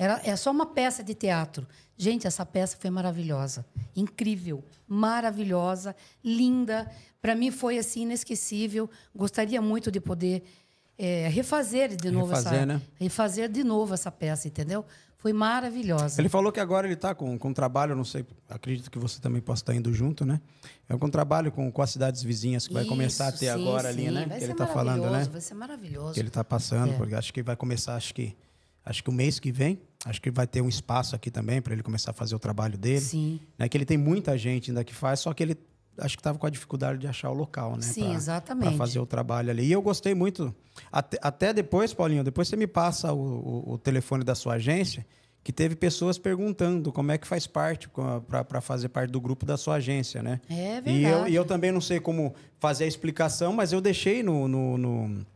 era, é só uma peça de teatro. Gente, essa peça foi maravilhosa, incrível, maravilhosa, linda. Para mim foi assim inesquecível. Gostaria muito de poder é, refazer de novo refazer, essa, né? refazer de novo essa peça, entendeu? Foi maravilhosa. Ele
falou que agora ele está com, com trabalho, não sei, acredito que você também possa estar tá indo junto, né? É com trabalho com, com as cidades vizinhas que vai Isso, começar a ter sim, agora sim. ali, né? Vai que ele está falando, né? Vai ser maravilhoso. Que ele está passando, é. porque acho que vai começar, acho que acho que o mês que vem, acho que vai ter um espaço aqui também para ele começar a fazer o trabalho dele. Sim. Né? Que ele tem muita gente ainda que faz, só que ele acho que estava com a dificuldade de achar o local, né? Sim, pra, exatamente. Para fazer o trabalho ali. E eu gostei muito. Até, até depois, Paulinho, depois você me passa o, o, o, telefone da sua agência, que teve pessoas perguntando como é que faz parte, para fazer parte do grupo da sua agência, né? É verdade. E eu, e eu também não sei como fazer a explicação, mas eu deixei no, no, no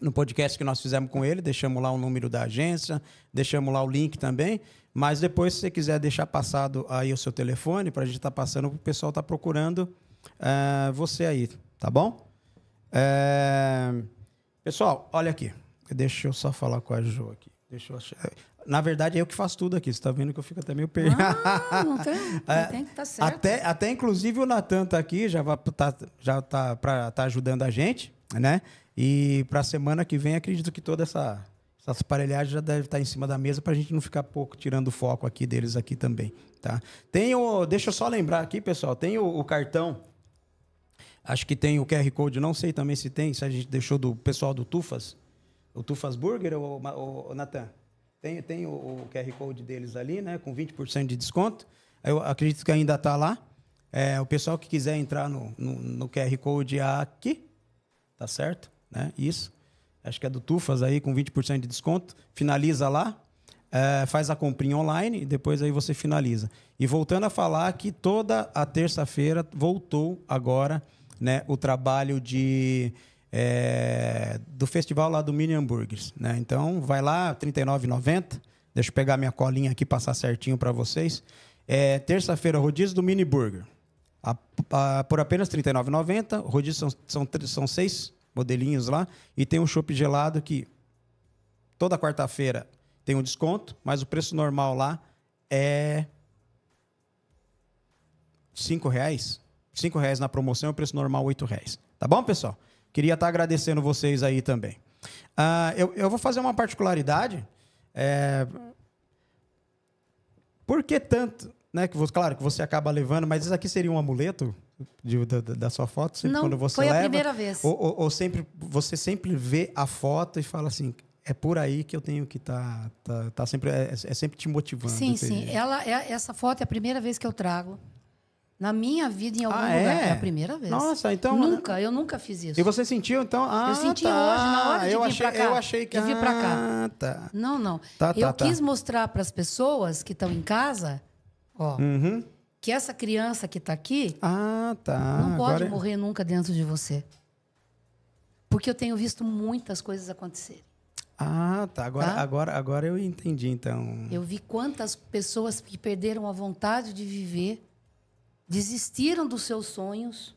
no podcast que nós fizemos com ele, deixamos lá o número da agência, deixamos lá o link também. Mas depois, se você quiser deixar passado aí o seu telefone, para a gente estar tá passando, o pessoal está procurando eh, você aí, tá bom? Eh, pessoal, olha aqui. Deixa eu só falar com a Jo aqui. Deixa eu achar. Na verdade, é eu que faço tudo aqui. Você está vendo que eu fico até meio perdido. Ah, não *laughs* tem, não é, tem tá certo. Até, até inclusive o Natan está aqui, já está já tá, tá ajudando a gente, né? E para a semana que vem, acredito que toda essa essas aparelhagens já devem estar em cima da mesa para a gente não ficar pouco tirando o foco aqui deles aqui também, tá? Tem o, deixa eu só lembrar aqui, pessoal, tem o, o, cartão. Acho que tem o QR Code, não sei também se tem, se a gente deixou do pessoal do Tufas, o Tufas Burger ou o, o Natan. Tem, tem o, o, QR Code deles ali, né, com 20% de desconto. Eu acredito que ainda está lá. É, o pessoal que quiser entrar no, no, no QR Code aqui, tá certo? né? Isso. Acho que é do Tufas aí com 20% de desconto. Finaliza lá, é, faz a comprinha online e depois aí você finaliza. E voltando a falar que toda a terça-feira voltou agora né, o trabalho de, é, do festival lá do Mini Burgers. Né? Então, vai lá, R$ 39,90. Deixa eu pegar minha colinha aqui passar certinho para vocês. É, terça-feira, rodízio do Mini Burger. A, a, por apenas R$ 39,90. Rodízio são, são, são seis modelinhos lá. E tem um chopp gelado que toda quarta-feira tem um desconto, mas o preço normal lá é cinco reais. Cinco reais na promoção, o preço normal oito reais. Tá bom, pessoal? Queria estar tá agradecendo vocês aí também. Uh, eu, eu vou fazer uma particularidade. É... Por que tanto? Né, que claro que você acaba levando, mas isso aqui seria um amuleto? de, da, da, sua foto? Sempre Não, quando você foi leva, a primeira vez. Ou, ou, ou, sempre você sempre vê a foto e fala assim, é por aí que eu tenho que estar tá, tá, tá, sempre é, é, é, sempre te motivando. Sim, sim.
Ela é, essa foto é a primeira vez que eu trago. Na minha vida, em ah, algum ah, lugar. É? é? a primeira vez. Nossa, então. Nunca, eu nunca fiz isso.
E você sentiu, então? Ah, eu senti tá. hoje, na hora de eu vir achei, pra cá. Eu achei que. Eu vir pra cá. Ah, tá.
Não, não. Tá, tá eu tá. quis mostrar para as pessoas que estão em casa, ó. Uhum que essa criança que está aqui ah, tá. não pode Agora... É morrer nunca dentro de você. Porque eu tenho visto muitas coisas acontecerem.
Ah, tá. Agora, tá? agora, agora eu entendi, então.
Eu vi quantas pessoas que perderam a vontade de viver, desistiram dos seus sonhos.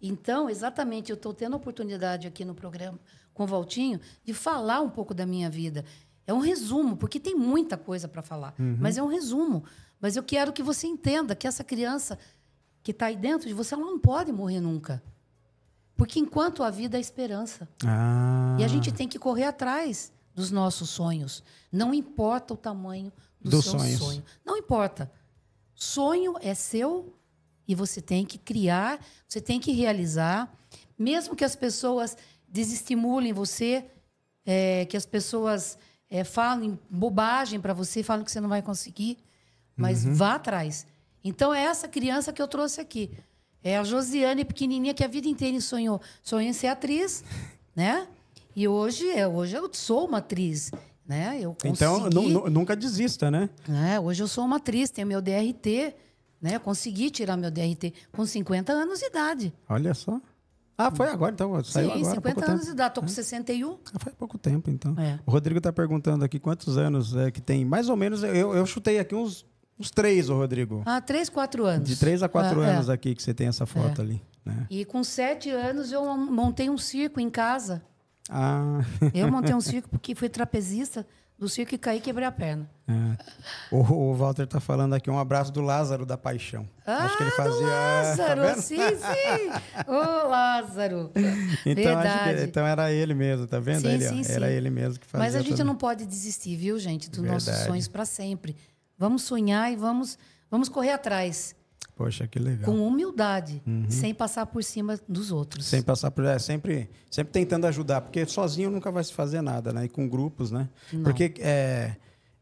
Então, exatamente, eu estou tendo a oportunidade aqui no programa com o Valtinho de falar um pouco da minha vida. É um resumo, porque tem muita coisa para falar, uhum. mas é um resumo mas eu quero que você entenda que essa criança que está aí dentro de você, ela não pode morrer nunca. Porque enquanto a vida é esperança. Ah. E a ah. gente tem que correr atrás dos nossos sonhos. Não importa o tamanho do seu sonhos. sonho. Não importa. Sonho é seu e você tem que criar, você tem que realizar. Mesmo que as pessoas desestimulem você, é, que as pessoas é, falem bobagem para você, falem que você não vai conseguir mas uhum. vá atrás. Então é essa criança que eu trouxe aqui. É a Josiane pequenininha que a vida inteira sonhou, sonhou em ser atriz, *laughs* né? E hoje, é, hoje eu sou uma atriz, né? Eu então, consegui, Então
nunca desista, né?
É, hoje eu sou uma atriz, tenho meu DRT, né? Consegui tirar meu DRT com 50 anos de idade.
Olha só. Ah, foi agora, então. Saiu Sim, agora, 50 anos
tempo. de idade, tô com é. 61. Ah, foi pouco tempo, então. É.
O Rodrigo está perguntando aqui quantos anos é que tem. Mais ou menos, eu, eu chutei aqui uns Uns três, ô Rodrigo. Ah,
três, quatro anos. De três a quatro ah, anos
é. aqui que você tem essa foto é. ali. Né?
E com sete anos eu montei um circo em casa.
Ah. *laughs* Eu montei um circo
porque fui trapezista do circo e caí e quebrei a perna.
É. O, o, Walter tá falando aqui um abraço do Lázaro da Paixão. Ah, acho que ele fazia. Do
tá Lázaro, tá sim, *laughs*
sim. Ô, Lázaro. Então, Verdade. Que,
então era ele mesmo, tá vendo? Sim, ele, sim, sim. Era ele mesmo que fazia. Mas a gente tudo. não
pode desistir, viu, gente, dos Verdade. nossos sonhos para sempre. Vamos sonhar e vamos, vamos correr atrás.
Poxa, que legal.
Com humildade, uhum. sem passar por cima dos outros. Sem
passar por. É, sempre, sempre tentando ajudar, porque sozinho nunca vai se fazer nada, né? E com grupos, né? Não. Porque, é,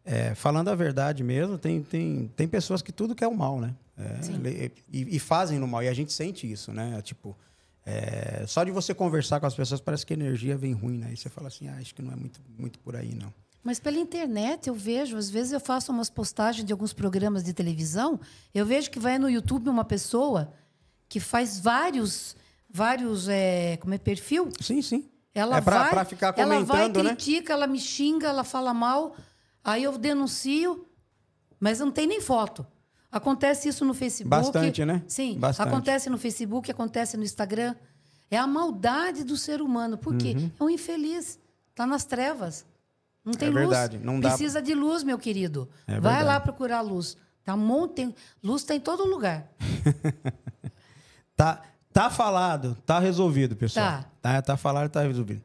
é, falando a verdade mesmo, tem, tem, tem pessoas que tudo quer é o mal, né? É, e, e, fazem no mal. E a gente sente isso, né? É, tipo, é, só de você conversar com as pessoas parece que a energia vem ruim, né? E você fala assim, ah, acho que não é muito, muito por aí, não.
Mas pela internet eu vejo, às vezes eu faço umas postagens de alguns programas de televisão, eu vejo que vai no YouTube uma pessoa que faz vários, vários, é, como é perfil? Sim, sim. Ela é pra, vai, pra ficar comentando, ela vai, né? critica, né? ela me xinga, ela fala mal, aí eu denuncio, mas não tem nem foto. Acontece isso no Facebook. Bastante, né? Sim. Bastante. Acontece no Facebook, acontece no Instagram. É a maldade do ser humano. Por quê? Uhum. É um infeliz. Está nas trevas. Não é tem é verdade, luz. Não dá... Precisa de luz, meu querido. É Vai lá procurar luz. Tá monte, tem... luz tá em todo lugar.
*laughs* tá, tá falado, tá resolvido, pessoal. Tá. Tá, tá falado, tá resolvido.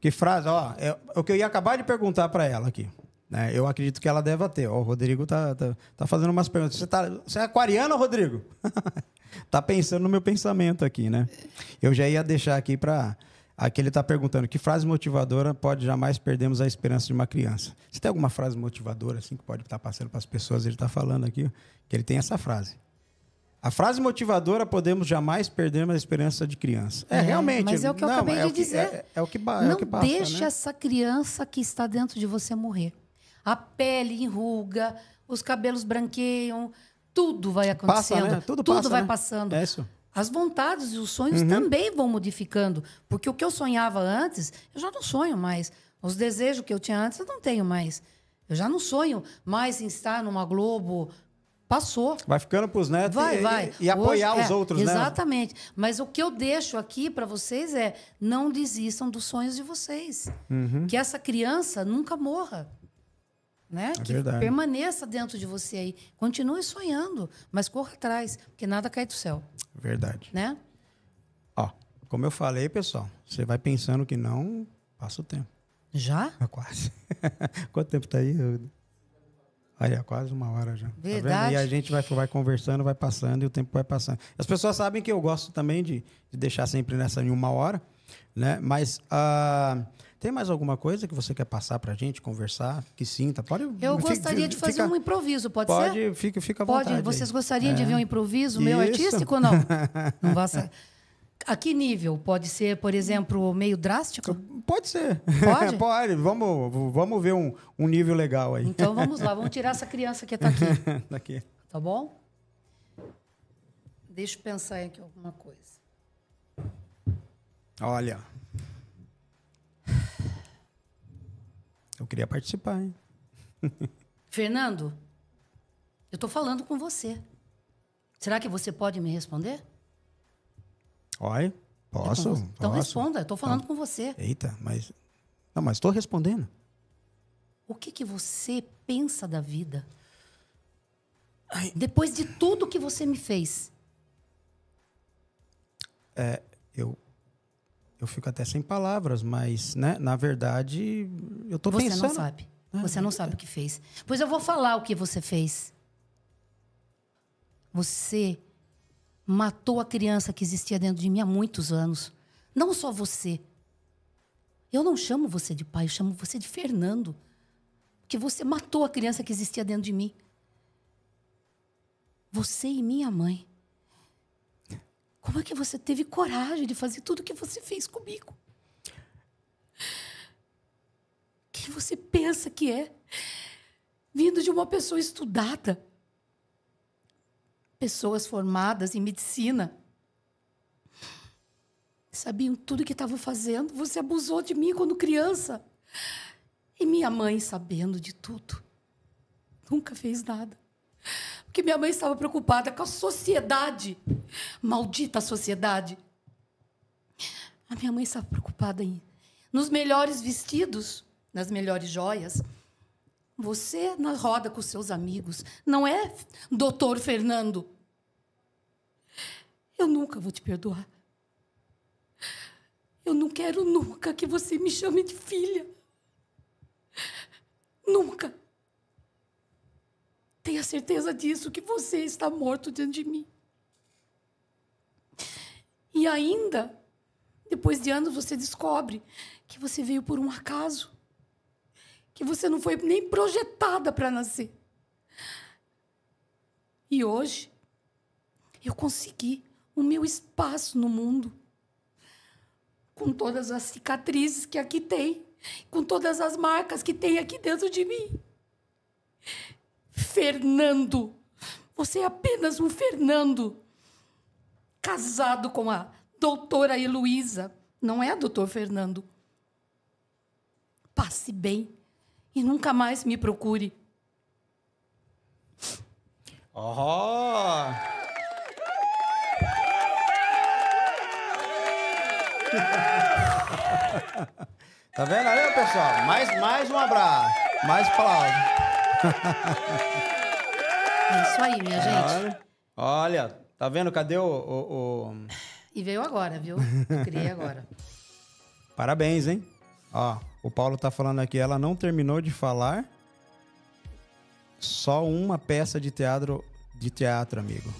Que frase, ó, é, é o que eu ia acabar de perguntar para ela aqui. Né? Eu acredito que ela deve ter. Ó, o Rodrigo tá, tá, tá fazendo umas perguntas. Você, tá, você é aquariano, Rodrigo? *laughs* tá pensando no meu pensamento aqui, né? Eu já ia deixar aqui para Aqui ele está perguntando que frase motivadora pode jamais perdermos a esperança de uma criança. Você tem alguma frase motivadora assim que pode estar tá passando para as pessoas? Ele está falando aqui que ele tem essa frase. A frase motivadora podemos jamais perdermos a esperança de criança. É, é realmente. Mas é o que eu acabei é de dizer. É, é, é, o que é Não deixe né?
essa criança que está dentro de você morrer. A pele enruga, os cabelos branqueiam, tudo vai acontecendo, passa, né? tudo, tudo passa, vai né? passando. É isso as vontades e os sonhos uhum. também vão modificando. Porque o que eu sonhava antes, eu já não sonho mais. Os desejos que eu tinha antes, eu não tenho mais. Eu já não sonho mais em estar numa Globo. Passou.
Vai ficando para os netos vai, e, vai. e, apoiar Hoje, os é, outros, exatamente. né?
Exatamente. Mas o que eu deixo aqui para vocês é não desistam dos sonhos de vocês. Uhum. Que essa criança nunca morra né? É que verdade. permaneça dentro de você aí. Continue sonhando, mas corra atrás, porque nada cai do céu. Verdade. Né?
Ó, como eu falei, pessoal, você vai pensando que não, passa o tempo. Já? Ah, quase. *laughs* Quanto tempo tá aí? Aí é quase uma hora já. Verdade. Tá e a gente vai, vai conversando, vai passando e o tempo vai passando. As pessoas sabem que eu gosto também de, de deixar sempre nessa em uma hora, né? Mas uh, tem mais alguma coisa que você quer passar para a gente, conversar, que sinta? Pode. Eu fica, gostaria de fazer fica, um
improviso, pode, pode ser?
Pode, fica, fica à pode. Vocês gostariam é. de ver um
improviso Isso. meu artístico ou não? *laughs* não vá A que nível? Pode ser, por exemplo, meio drástico? Pode ser. Pode?
*laughs* pode. Vamos, vamos ver um, um nível legal aí. Então *laughs* vamos lá, vamos
tirar essa criança que está aqui. tá Tá bom? Deixa eu pensar aqui alguma coisa.
Olha. Eu queria participar, hein? *laughs*
Fernando, eu estou falando com você. Será que você pode me responder?
Oi, tá posso? Então, posso. responda,
estou falando então, com você.
Eita, mas. Não, mas estou respondendo.
O que, que você pensa da vida? Ai. Depois de tudo que você me fez.
É, eu eu fico até sem palavras, mas, né, na verdade,
eu estou pensando. Você não sabe. É. você não sabe o que fez. Pois eu vou falar o que você fez. Você matou a criança que existia dentro de mim há muitos anos. Não só você. Eu não chamo você de pai, eu chamo você de Fernando. Porque você matou a criança que existia dentro de mim.
Você e minha mãe. Como é que você teve coragem de fazer tudo o que você fez comigo? Quem você pensa que é? Vindo de uma pessoa estudada, pessoas formadas em medicina, sabiam tudo o que estavam fazendo. Você abusou de mim quando criança. E minha mãe, sabendo de tudo, nunca fez nada que minha mãe estava preocupada com a sociedade, maldita sociedade. A minha mãe estava preocupada em nos melhores vestidos, nas melhores joias. Você na roda com seus amigos, não é, doutor Fernando? Eu nunca vou te perdoar. Eu não quero nunca que você me chame de filha. Nunca. Tenha certeza disso, que você está morto diante de mim. E ainda, depois de anos, você descobre que você veio por um acaso, que você não foi nem projetada para nascer. E hoje, eu consegui o meu espaço no mundo, com todas as cicatrizes que aqui tem, com todas as marcas que tem aqui dentro de mim. Fernando. Você é apenas um Fernando. Casado com a doutora Heloísa. Não é, doutor Fernando? Passe bem e nunca mais me procure.
Oh! tá vendo aí, pessoal? Mais, mais um abraço. Mais palavras.
É isso aí, minha é gente. Olha,
olha tá vendo? Cadê o, o, o...
E veio agora, viu? Eu criei agora.
*laughs* Parabéns, hein? Ó, o Paulo tá falando aqui, ela não terminou de falar. Só uma peça de teatro, de teatro, amigo.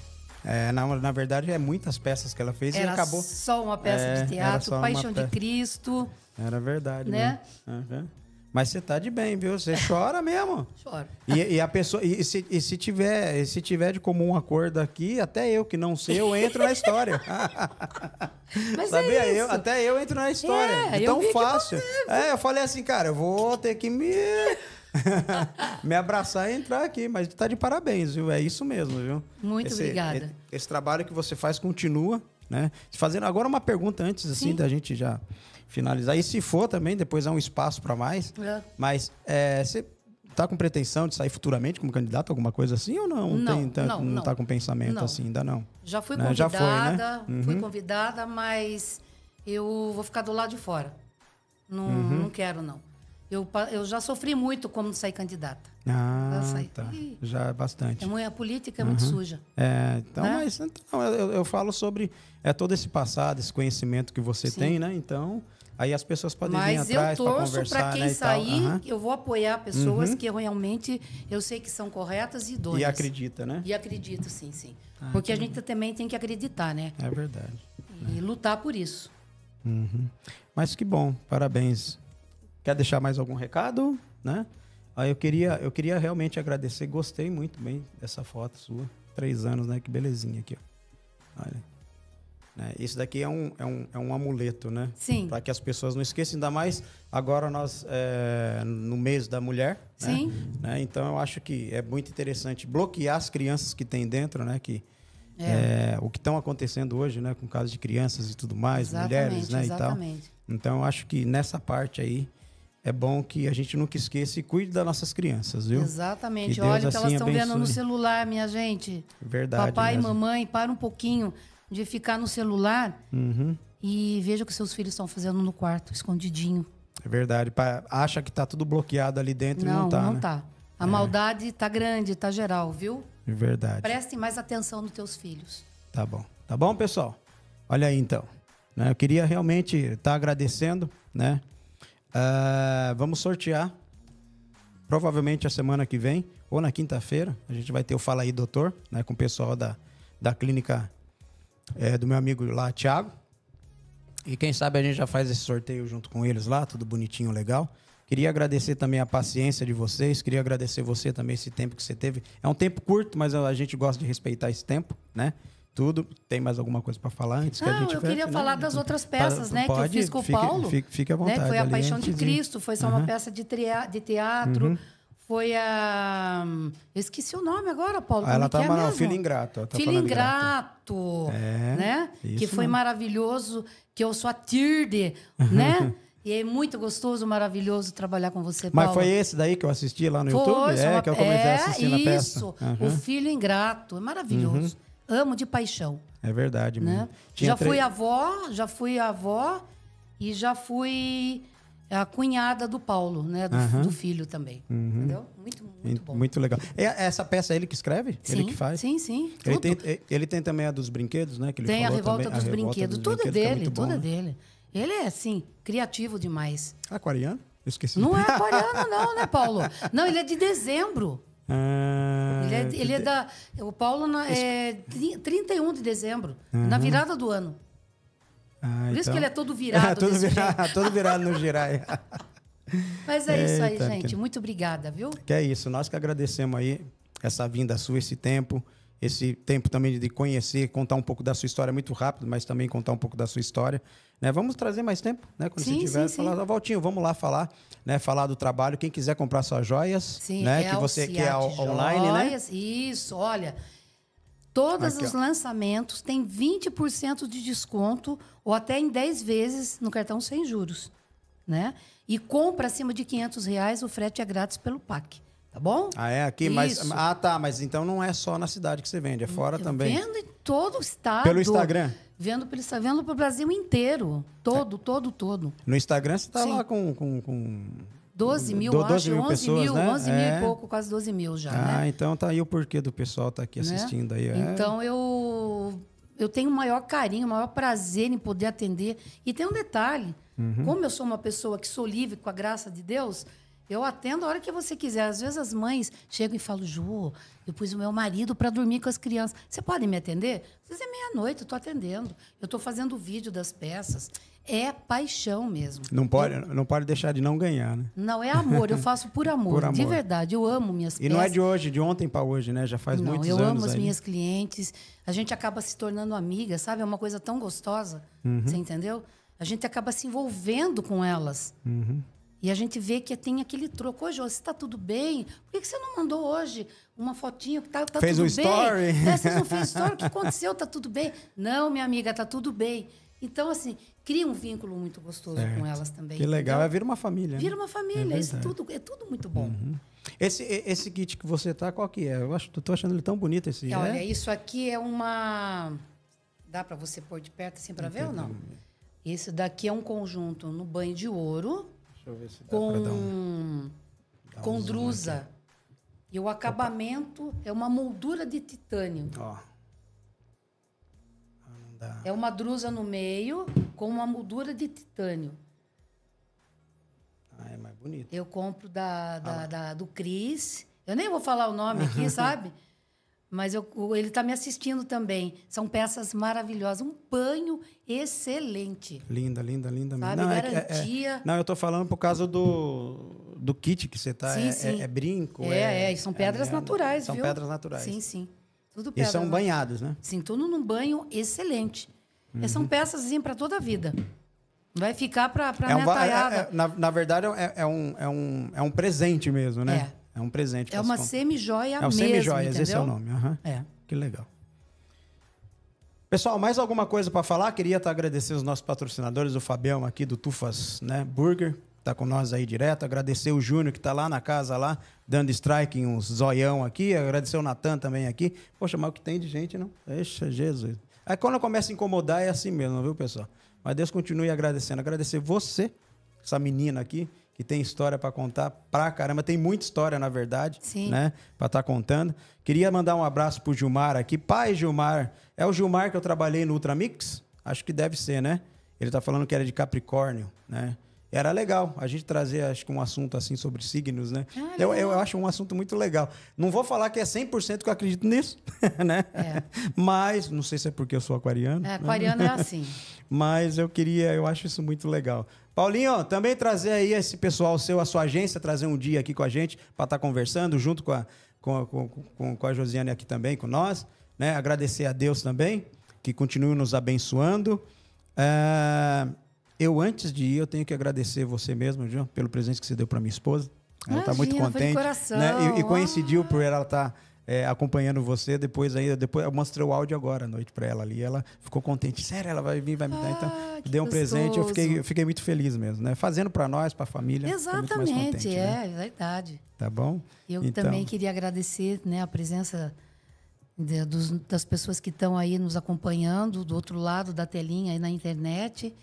É, na, na verdade, é muitas peças que ela fez era e acabou. Só uma peça é, de teatro, Paixão de
Cristo.
Era verdade, né? Uhum. Mas você tá de bem, viu? Você *laughs* chora mesmo. Chora. E, e, a pessoa. E se, e se tiver, e se tiver de comum acordo aqui, até eu que não sei, eu entro na história.
*laughs* Mas é Sabia? É eu, até eu entro na história. É, tão fácil. É,
eu falei assim, cara, eu vou ter que me. *laughs* me abraçar e entrar aqui. Mas tá de parabéns, viu? É isso mesmo, viu?
Muito esse, obrigada.
Esse trabalho que você faz continua, né? Fazendo agora uma pergunta antes, assim, Sim. da gente já finalizar. E se for também, depois há é um espaço para mais. É. Mas você é, está com pretensão de sair futuramente como candidato, alguma coisa assim,
ou não? Não, não, não, tá não com pensamento não. assim, ainda não. Já fui né? convidada, Já foi, né? uhum. fui convidada, mas eu vou ficar do lado de fora. Não, uhum. não quero, não. Eu, eu já sofri muito como sair candidata.
Ah, tá. Já é bastante. É,
a política é uhum. muito suja.
É, então, né? mas então, eu, eu, falo sobre é, todo esse passado, esse conhecimento que você Sim. tem, né? Então, aí as pessoas podem mas vir atrás para conversar. Mas eu torço para quem né, sair, uhum. eu
vou apoiar pessoas uhum. que realmente eu sei que são corretas e idôneas. E
acredita, né? E
acredito, sim, sim. Ah, Porque a gente também tem que acreditar, né? É verdade. E é. lutar por isso.
Uhum. Mas que bom, parabéns. Quer deixar mais algum recado, né? Aí ah, eu queria, eu queria realmente agradecer. Gostei muito bem dessa foto sua. Três anos, né? Que belezinha aqui, ó. Olha. Né? Isso daqui é um, é, um, é um amuleto, né? Sim. Para que as pessoas não esqueçam, ainda mais agora nós é, no mês da mulher. Né? Sim. Né? Né? Então eu acho que é muito interessante bloquear as crianças que tem dentro, né? Que, é. É, o que estão acontecendo hoje, né? Com casos de crianças e tudo mais, exatamente, mulheres, né? Exatamente. E tal. Então eu acho que nessa parte aí é bom que a gente nunca esqueça e cuide das nossas crianças, viu? Exatamente. Olha o que elas estão assim vendo no
celular, minha gente.
Verdade. Papai mesmo. e
mamãe, para um pouquinho de ficar no celular uhum. e veja o que seus filhos estão fazendo no quarto, escondidinho.
É verdade. Acha que está tudo bloqueado ali dentro não, e não tá. Não não né? tá.
A é. maldade está grande, está geral, viu? É verdade. Prestem mais atenção nos teus filhos.
Tá bom. Tá bom, pessoal? Olha aí então. Né? Eu queria realmente estar tá agradecendo, né? Uh, vamos sortear. Provavelmente a semana que vem, ou na quinta-feira, a gente vai ter o Fala aí, doutor, né, com o pessoal da, da clínica é, do meu amigo lá, Thiago. E quem sabe a gente já faz esse sorteio junto com eles lá, tudo bonitinho, legal. Queria agradecer também a paciência de vocês, queria agradecer você também esse tempo que você teve. É um tempo curto, mas a gente gosta de respeitar esse tempo, né? tudo. Tem mais alguma coisa para falar antes Não, que a gente eu
queria falar né? das outras tá, peças, né? Pode, que eu fiz com o fique, Paulo. Fique, fique à né, vontade. Né? Foi a Paixão de Cristo, foi só uhum. uma peça de, de teatro. Uhum. Foi a. Eu esqueci o nome agora, Paulo. Ah, ela é tá é Filho Ingrato. filho Ingrato. É, né? Que foi maravilhoso, que eu sou a Tirde, *laughs* né? E é muito gostoso, maravilhoso trabalhar com você, Paulo. Mas foi esse
daí que eu assisti lá no foi, YouTube? É, uma... que eu comecei é, a assistir na peça. Isso, uhum. O
Filho Ingrato. É maravilhoso. Uhum amo de paixão.
É verdade, né? Já tre... fui
avó, já fui avó e já fui a cunhada do Paulo, né? Do, uhum. do filho também. Uhum. Entendeu? Muito,
muito bom. Muito legal. É essa peça é ele que
escreve? Sim, ele que faz? Sim, sim. Ele
tem, é, ele tem, também a dos brinquedos, né? Que ele tem a revolta, também, dos, a revolta brinquedos. dos, brinquedos. Tudo é dele, é tudo é
dele. Ele é, assim, criativo demais. Aquariano? Eu esqueci. Não é *laughs* aquariano, não, né, Paulo? Não, ele é de dezembro. Ah, ele, é, ah, ele é, da. O Paulo na, é 31 de dezembro, uhum. na virada do ano.
Ah, Por então... isso que então. ele é todo virado. *laughs* É, todo, virado todo virado no Giraia.
*laughs* Mas é isso aí, Eita, gente. Que... Muito obrigada, viu?
Que é isso. Nós que agradecemos aí essa vinda sua, esse tempo esse tempo também de conhecer, contar um pouco da sua história é muito rápido, mas também contar um pouco da sua história. Né? Vamos trazer mais tempo, né? Quando sim, você tiver, sim, falar, sim. Valtinho, vamos lá falar, né? Falar do trabalho. Quem quiser comprar suas joias, sim, né? É que você quer é online, né?
joias, né? Isso, olha. Todos Aqui, os ó. lançamentos têm 20% de desconto ou até em 10 vezes no cartão sem juros, né? E compra acima de 500 reais, o frete é grátis pelo PAC. Tá bom?
Ah, é aqui, Isso. mas. Ah, tá, mas então não é só na cidade que você vende, é fora Eu também. Vendo
em todo o estado. Pelo Instagram? Vendo pelo Instagram, vendo pro Brasil inteiro. Todo, é. todo, todo.
No Instagram você tá Sim. lá com, com, com...
12 mil, 12 acho, mil 11 pessoas, mil, né? 11 mil e é. pouco, quase 12 mil já. Né? Ah,
né? então tá aí o porquê do pessoal estar tá aqui né? assistindo né? aí. É. Então
eu, eu tenho o maior carinho, o maior prazer em poder atender. E tem um detalhe: uhum. como eu sou uma pessoa que sou livre com a graça de Deus, eu atendo a hora que você quiser. Às vezes as mães chegam e falam, Ju, eu pus o meu marido para dormir com as crianças. Você pode me atender? Às vezes é meia-noite, eu estou atendendo. Eu estou fazendo o vídeo das peças. É paixão mesmo. Não
pode, eu, não pode deixar de não ganhar, né?
Não, é amor. Eu faço por *laughs* amor. por amor. De verdade, eu amo minhas e peças. E não é de
hoje, de ontem para hoje, né? Já faz
não, muitos anos. Não, eu amo as aí. minhas clientes. A gente acaba se tornando amiga, sabe? É uma coisa tão gostosa. Uhum. Você entendeu? A gente acaba se envolvendo com elas. Uhum. E a gente vê que tem aquele troco. Hoje, você está tudo bem? Por que você não mandou hoje uma fotinho que tá, tá fez tudo um bem? Story. É, você não fez *laughs* story? O que aconteceu? está tudo bem? Não, minha amiga, está tudo bem. Então, assim, cria um vínculo muito gostoso certo. com elas também. Que legal, entendeu? é vira uma família. Né? Vira uma família, é isso tudo, é tudo muito bom.
Uhum. Esse, esse kit que você tá, qual que é? Eu acho, tô achando ele tão bonito esse. É, olha,
isso aqui é uma. Dá para você pôr de perto assim para ver ou não? esse daqui é um conjunto no banho de ouro Deixa eu ver se dá com, dar um, dar com um drusa. E o acabamento Opa. é uma moldura de titânio. Ó. Ah, é uma drusa no meio com uma moldura de titânio. Ah, é mais bonito. Eu compro da, da, ah. da do Cris. Eu nem vou falar o nome aqui, *laughs* sabe? Mas eu, ele está me assistindo também. São peças maravilhosas. Um banho excelente.
Linda, linda, linda. Sabe? Não, Garantia. É, é, é, não, eu estou falando por causa do, do kit que você está. Sim, é, sim. é, é brinco. É, é, é são pedras naturais, são viu? São pedras naturais. Sim,
sim. Tudo pedra. E são
banhados, né?
Sim, tudo num banho excelente. Uhum. São peças assim, para toda a vida. Vai ficar para a é um, minha é, é,
na, na, verdade, é, um, é, um, é um presente mesmo, né? É. É um presente. É uma
semi-joia mesmo, É uma semi-joia, esse é o nome.
Uhum. É. Que legal. Pessoal, mais alguma coisa para falar? Queria tá, agradecer os nossos patrocinadores, o Fabião aqui do Tufas né, Burger, tá com nós aí direto. Agradecer o Júnior, que tá lá na casa, lá, dando strike em uns zoião aqui. Agradecer o Natan também aqui. Poxa, mas o que tem de gente, não? Deixa, Jesus. Aí é, quando começa a incomodar, é assim mesmo, viu, pessoal? Mas Deus continue agradecendo. Agradecer você, essa menina aqui, que tem história para contar pra caramba. Tem muita história, na verdade, Sim. né? Pra estar tá contando. Queria mandar um abraço pro Gilmar aqui. Pai Gilmar, é o Gilmar que eu trabalhei no Ultramix? Acho que deve ser, né? Ele tá falando que era de Capricórnio, né? Era legal a gente trazer, acho que um assunto assim sobre signos, né? Ah, eu, eu acho um assunto muito legal. Não vou falar que é 100% que eu acredito nisso, *laughs* né? É. Mas, não sei se é porque eu sou aquariano. É, né? aquariano né? é assim. *laughs* Mas eu queria, eu acho isso muito legal. Paulinho, também trazer aí esse pessoal seu, a sua agência, trazer um dia aqui com a gente para estar tá conversando junto com a, com, a, com, com, a Josiane aqui também, com nós. Né? Agradecer a Deus também, que continue nos abençoando. É, eu, antes de ir, eu tenho que agradecer você mesmo, João, pelo presente que você deu para minha esposa. Ela está muito contente. Coração, né? e, e, coincidiu por ela estar. Tá é, acompanhando você. Depois aí, depois eu mostrei o áudio agora à noite para ela ali. Ela ficou contente. Sério, ela vai vir, vai me dar. Então, ah, deu um gostoso. presente. Eu fiquei, eu fiquei muito feliz mesmo, né? Fazendo para nós, para a família. Exatamente, contente, é,
né? É verdade. Tá bom? Eu então... também queria agradecer né, a presença de, dos, das pessoas que estão aí nos acompanhando do outro lado da telinha aí na internet.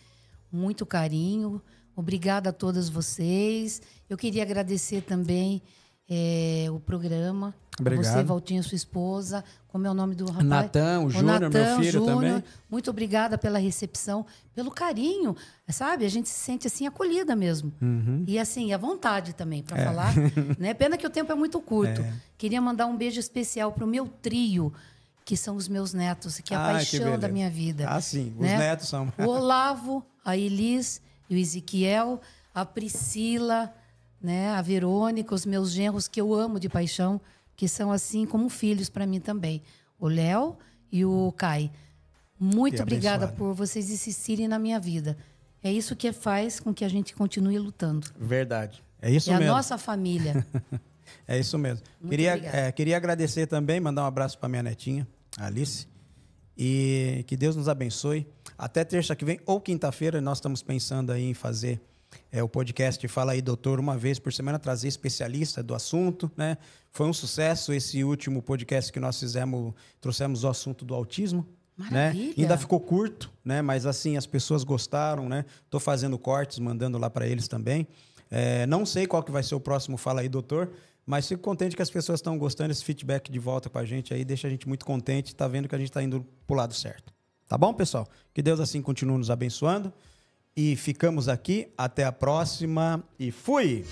Muito carinho. Obrigada a todas vocês. Eu queria agradecer também é, o programa. Obrigado. Você, Valtinho, sua esposa. Como é o nome do rapaz? Natan, o, o Júnior, meu filho Júnior. também. Muito obrigada pela recepção, pelo carinho, sabe? A gente se sente assim acolhida mesmo. Uhum. E assim, à vontade também para é. falar. *laughs* né? Pena que o tempo é muito curto. É. Queria mandar um beijo especial para o meu trio que são os meus netos, que é a ah, paixão da minha vida. Ah,
sim, os né? netos são. O
Olavo, a Elis, o Ezequiel, a Priscila, né? A Verônica, os meus genros que eu amo de paixão, que são assim como filhos para mim também. O Léo e o Kai. Muito obrigada por vocês insistirem na minha vida. É isso que faz com que a gente continue lutando.
Verdade. É isso é mesmo. É a nossa família. *laughs* é isso mesmo. Muito queria, é, queria agradecer também, mandar um abraço para minha netinha, Alice. E que Deus nos abençoe. Até terça que vem ou quinta-feira, nós estamos pensando aí em fazer é o podcast Fala aí, doutor, uma vez por semana trazer especialista do assunto, né? Foi um sucesso esse último podcast que nós fizemos, trouxemos o assunto do autismo, né? Maravilha. Né? Ainda ficou curto, né? Mas assim, as pessoas gostaram, né? Tô fazendo cortes, mandando lá para eles também. É, não sei qual que vai ser o próximo Fala aí, doutor, mas fico contente que as pessoas estão gostando esse feedback de volta com a gente aí, deixa a gente muito contente, tá vendo que a gente está indo pro lado certo. Tá bom, pessoal? Que Deus assim continue nos abençoando. E ficamos aqui. Até a próxima e fui!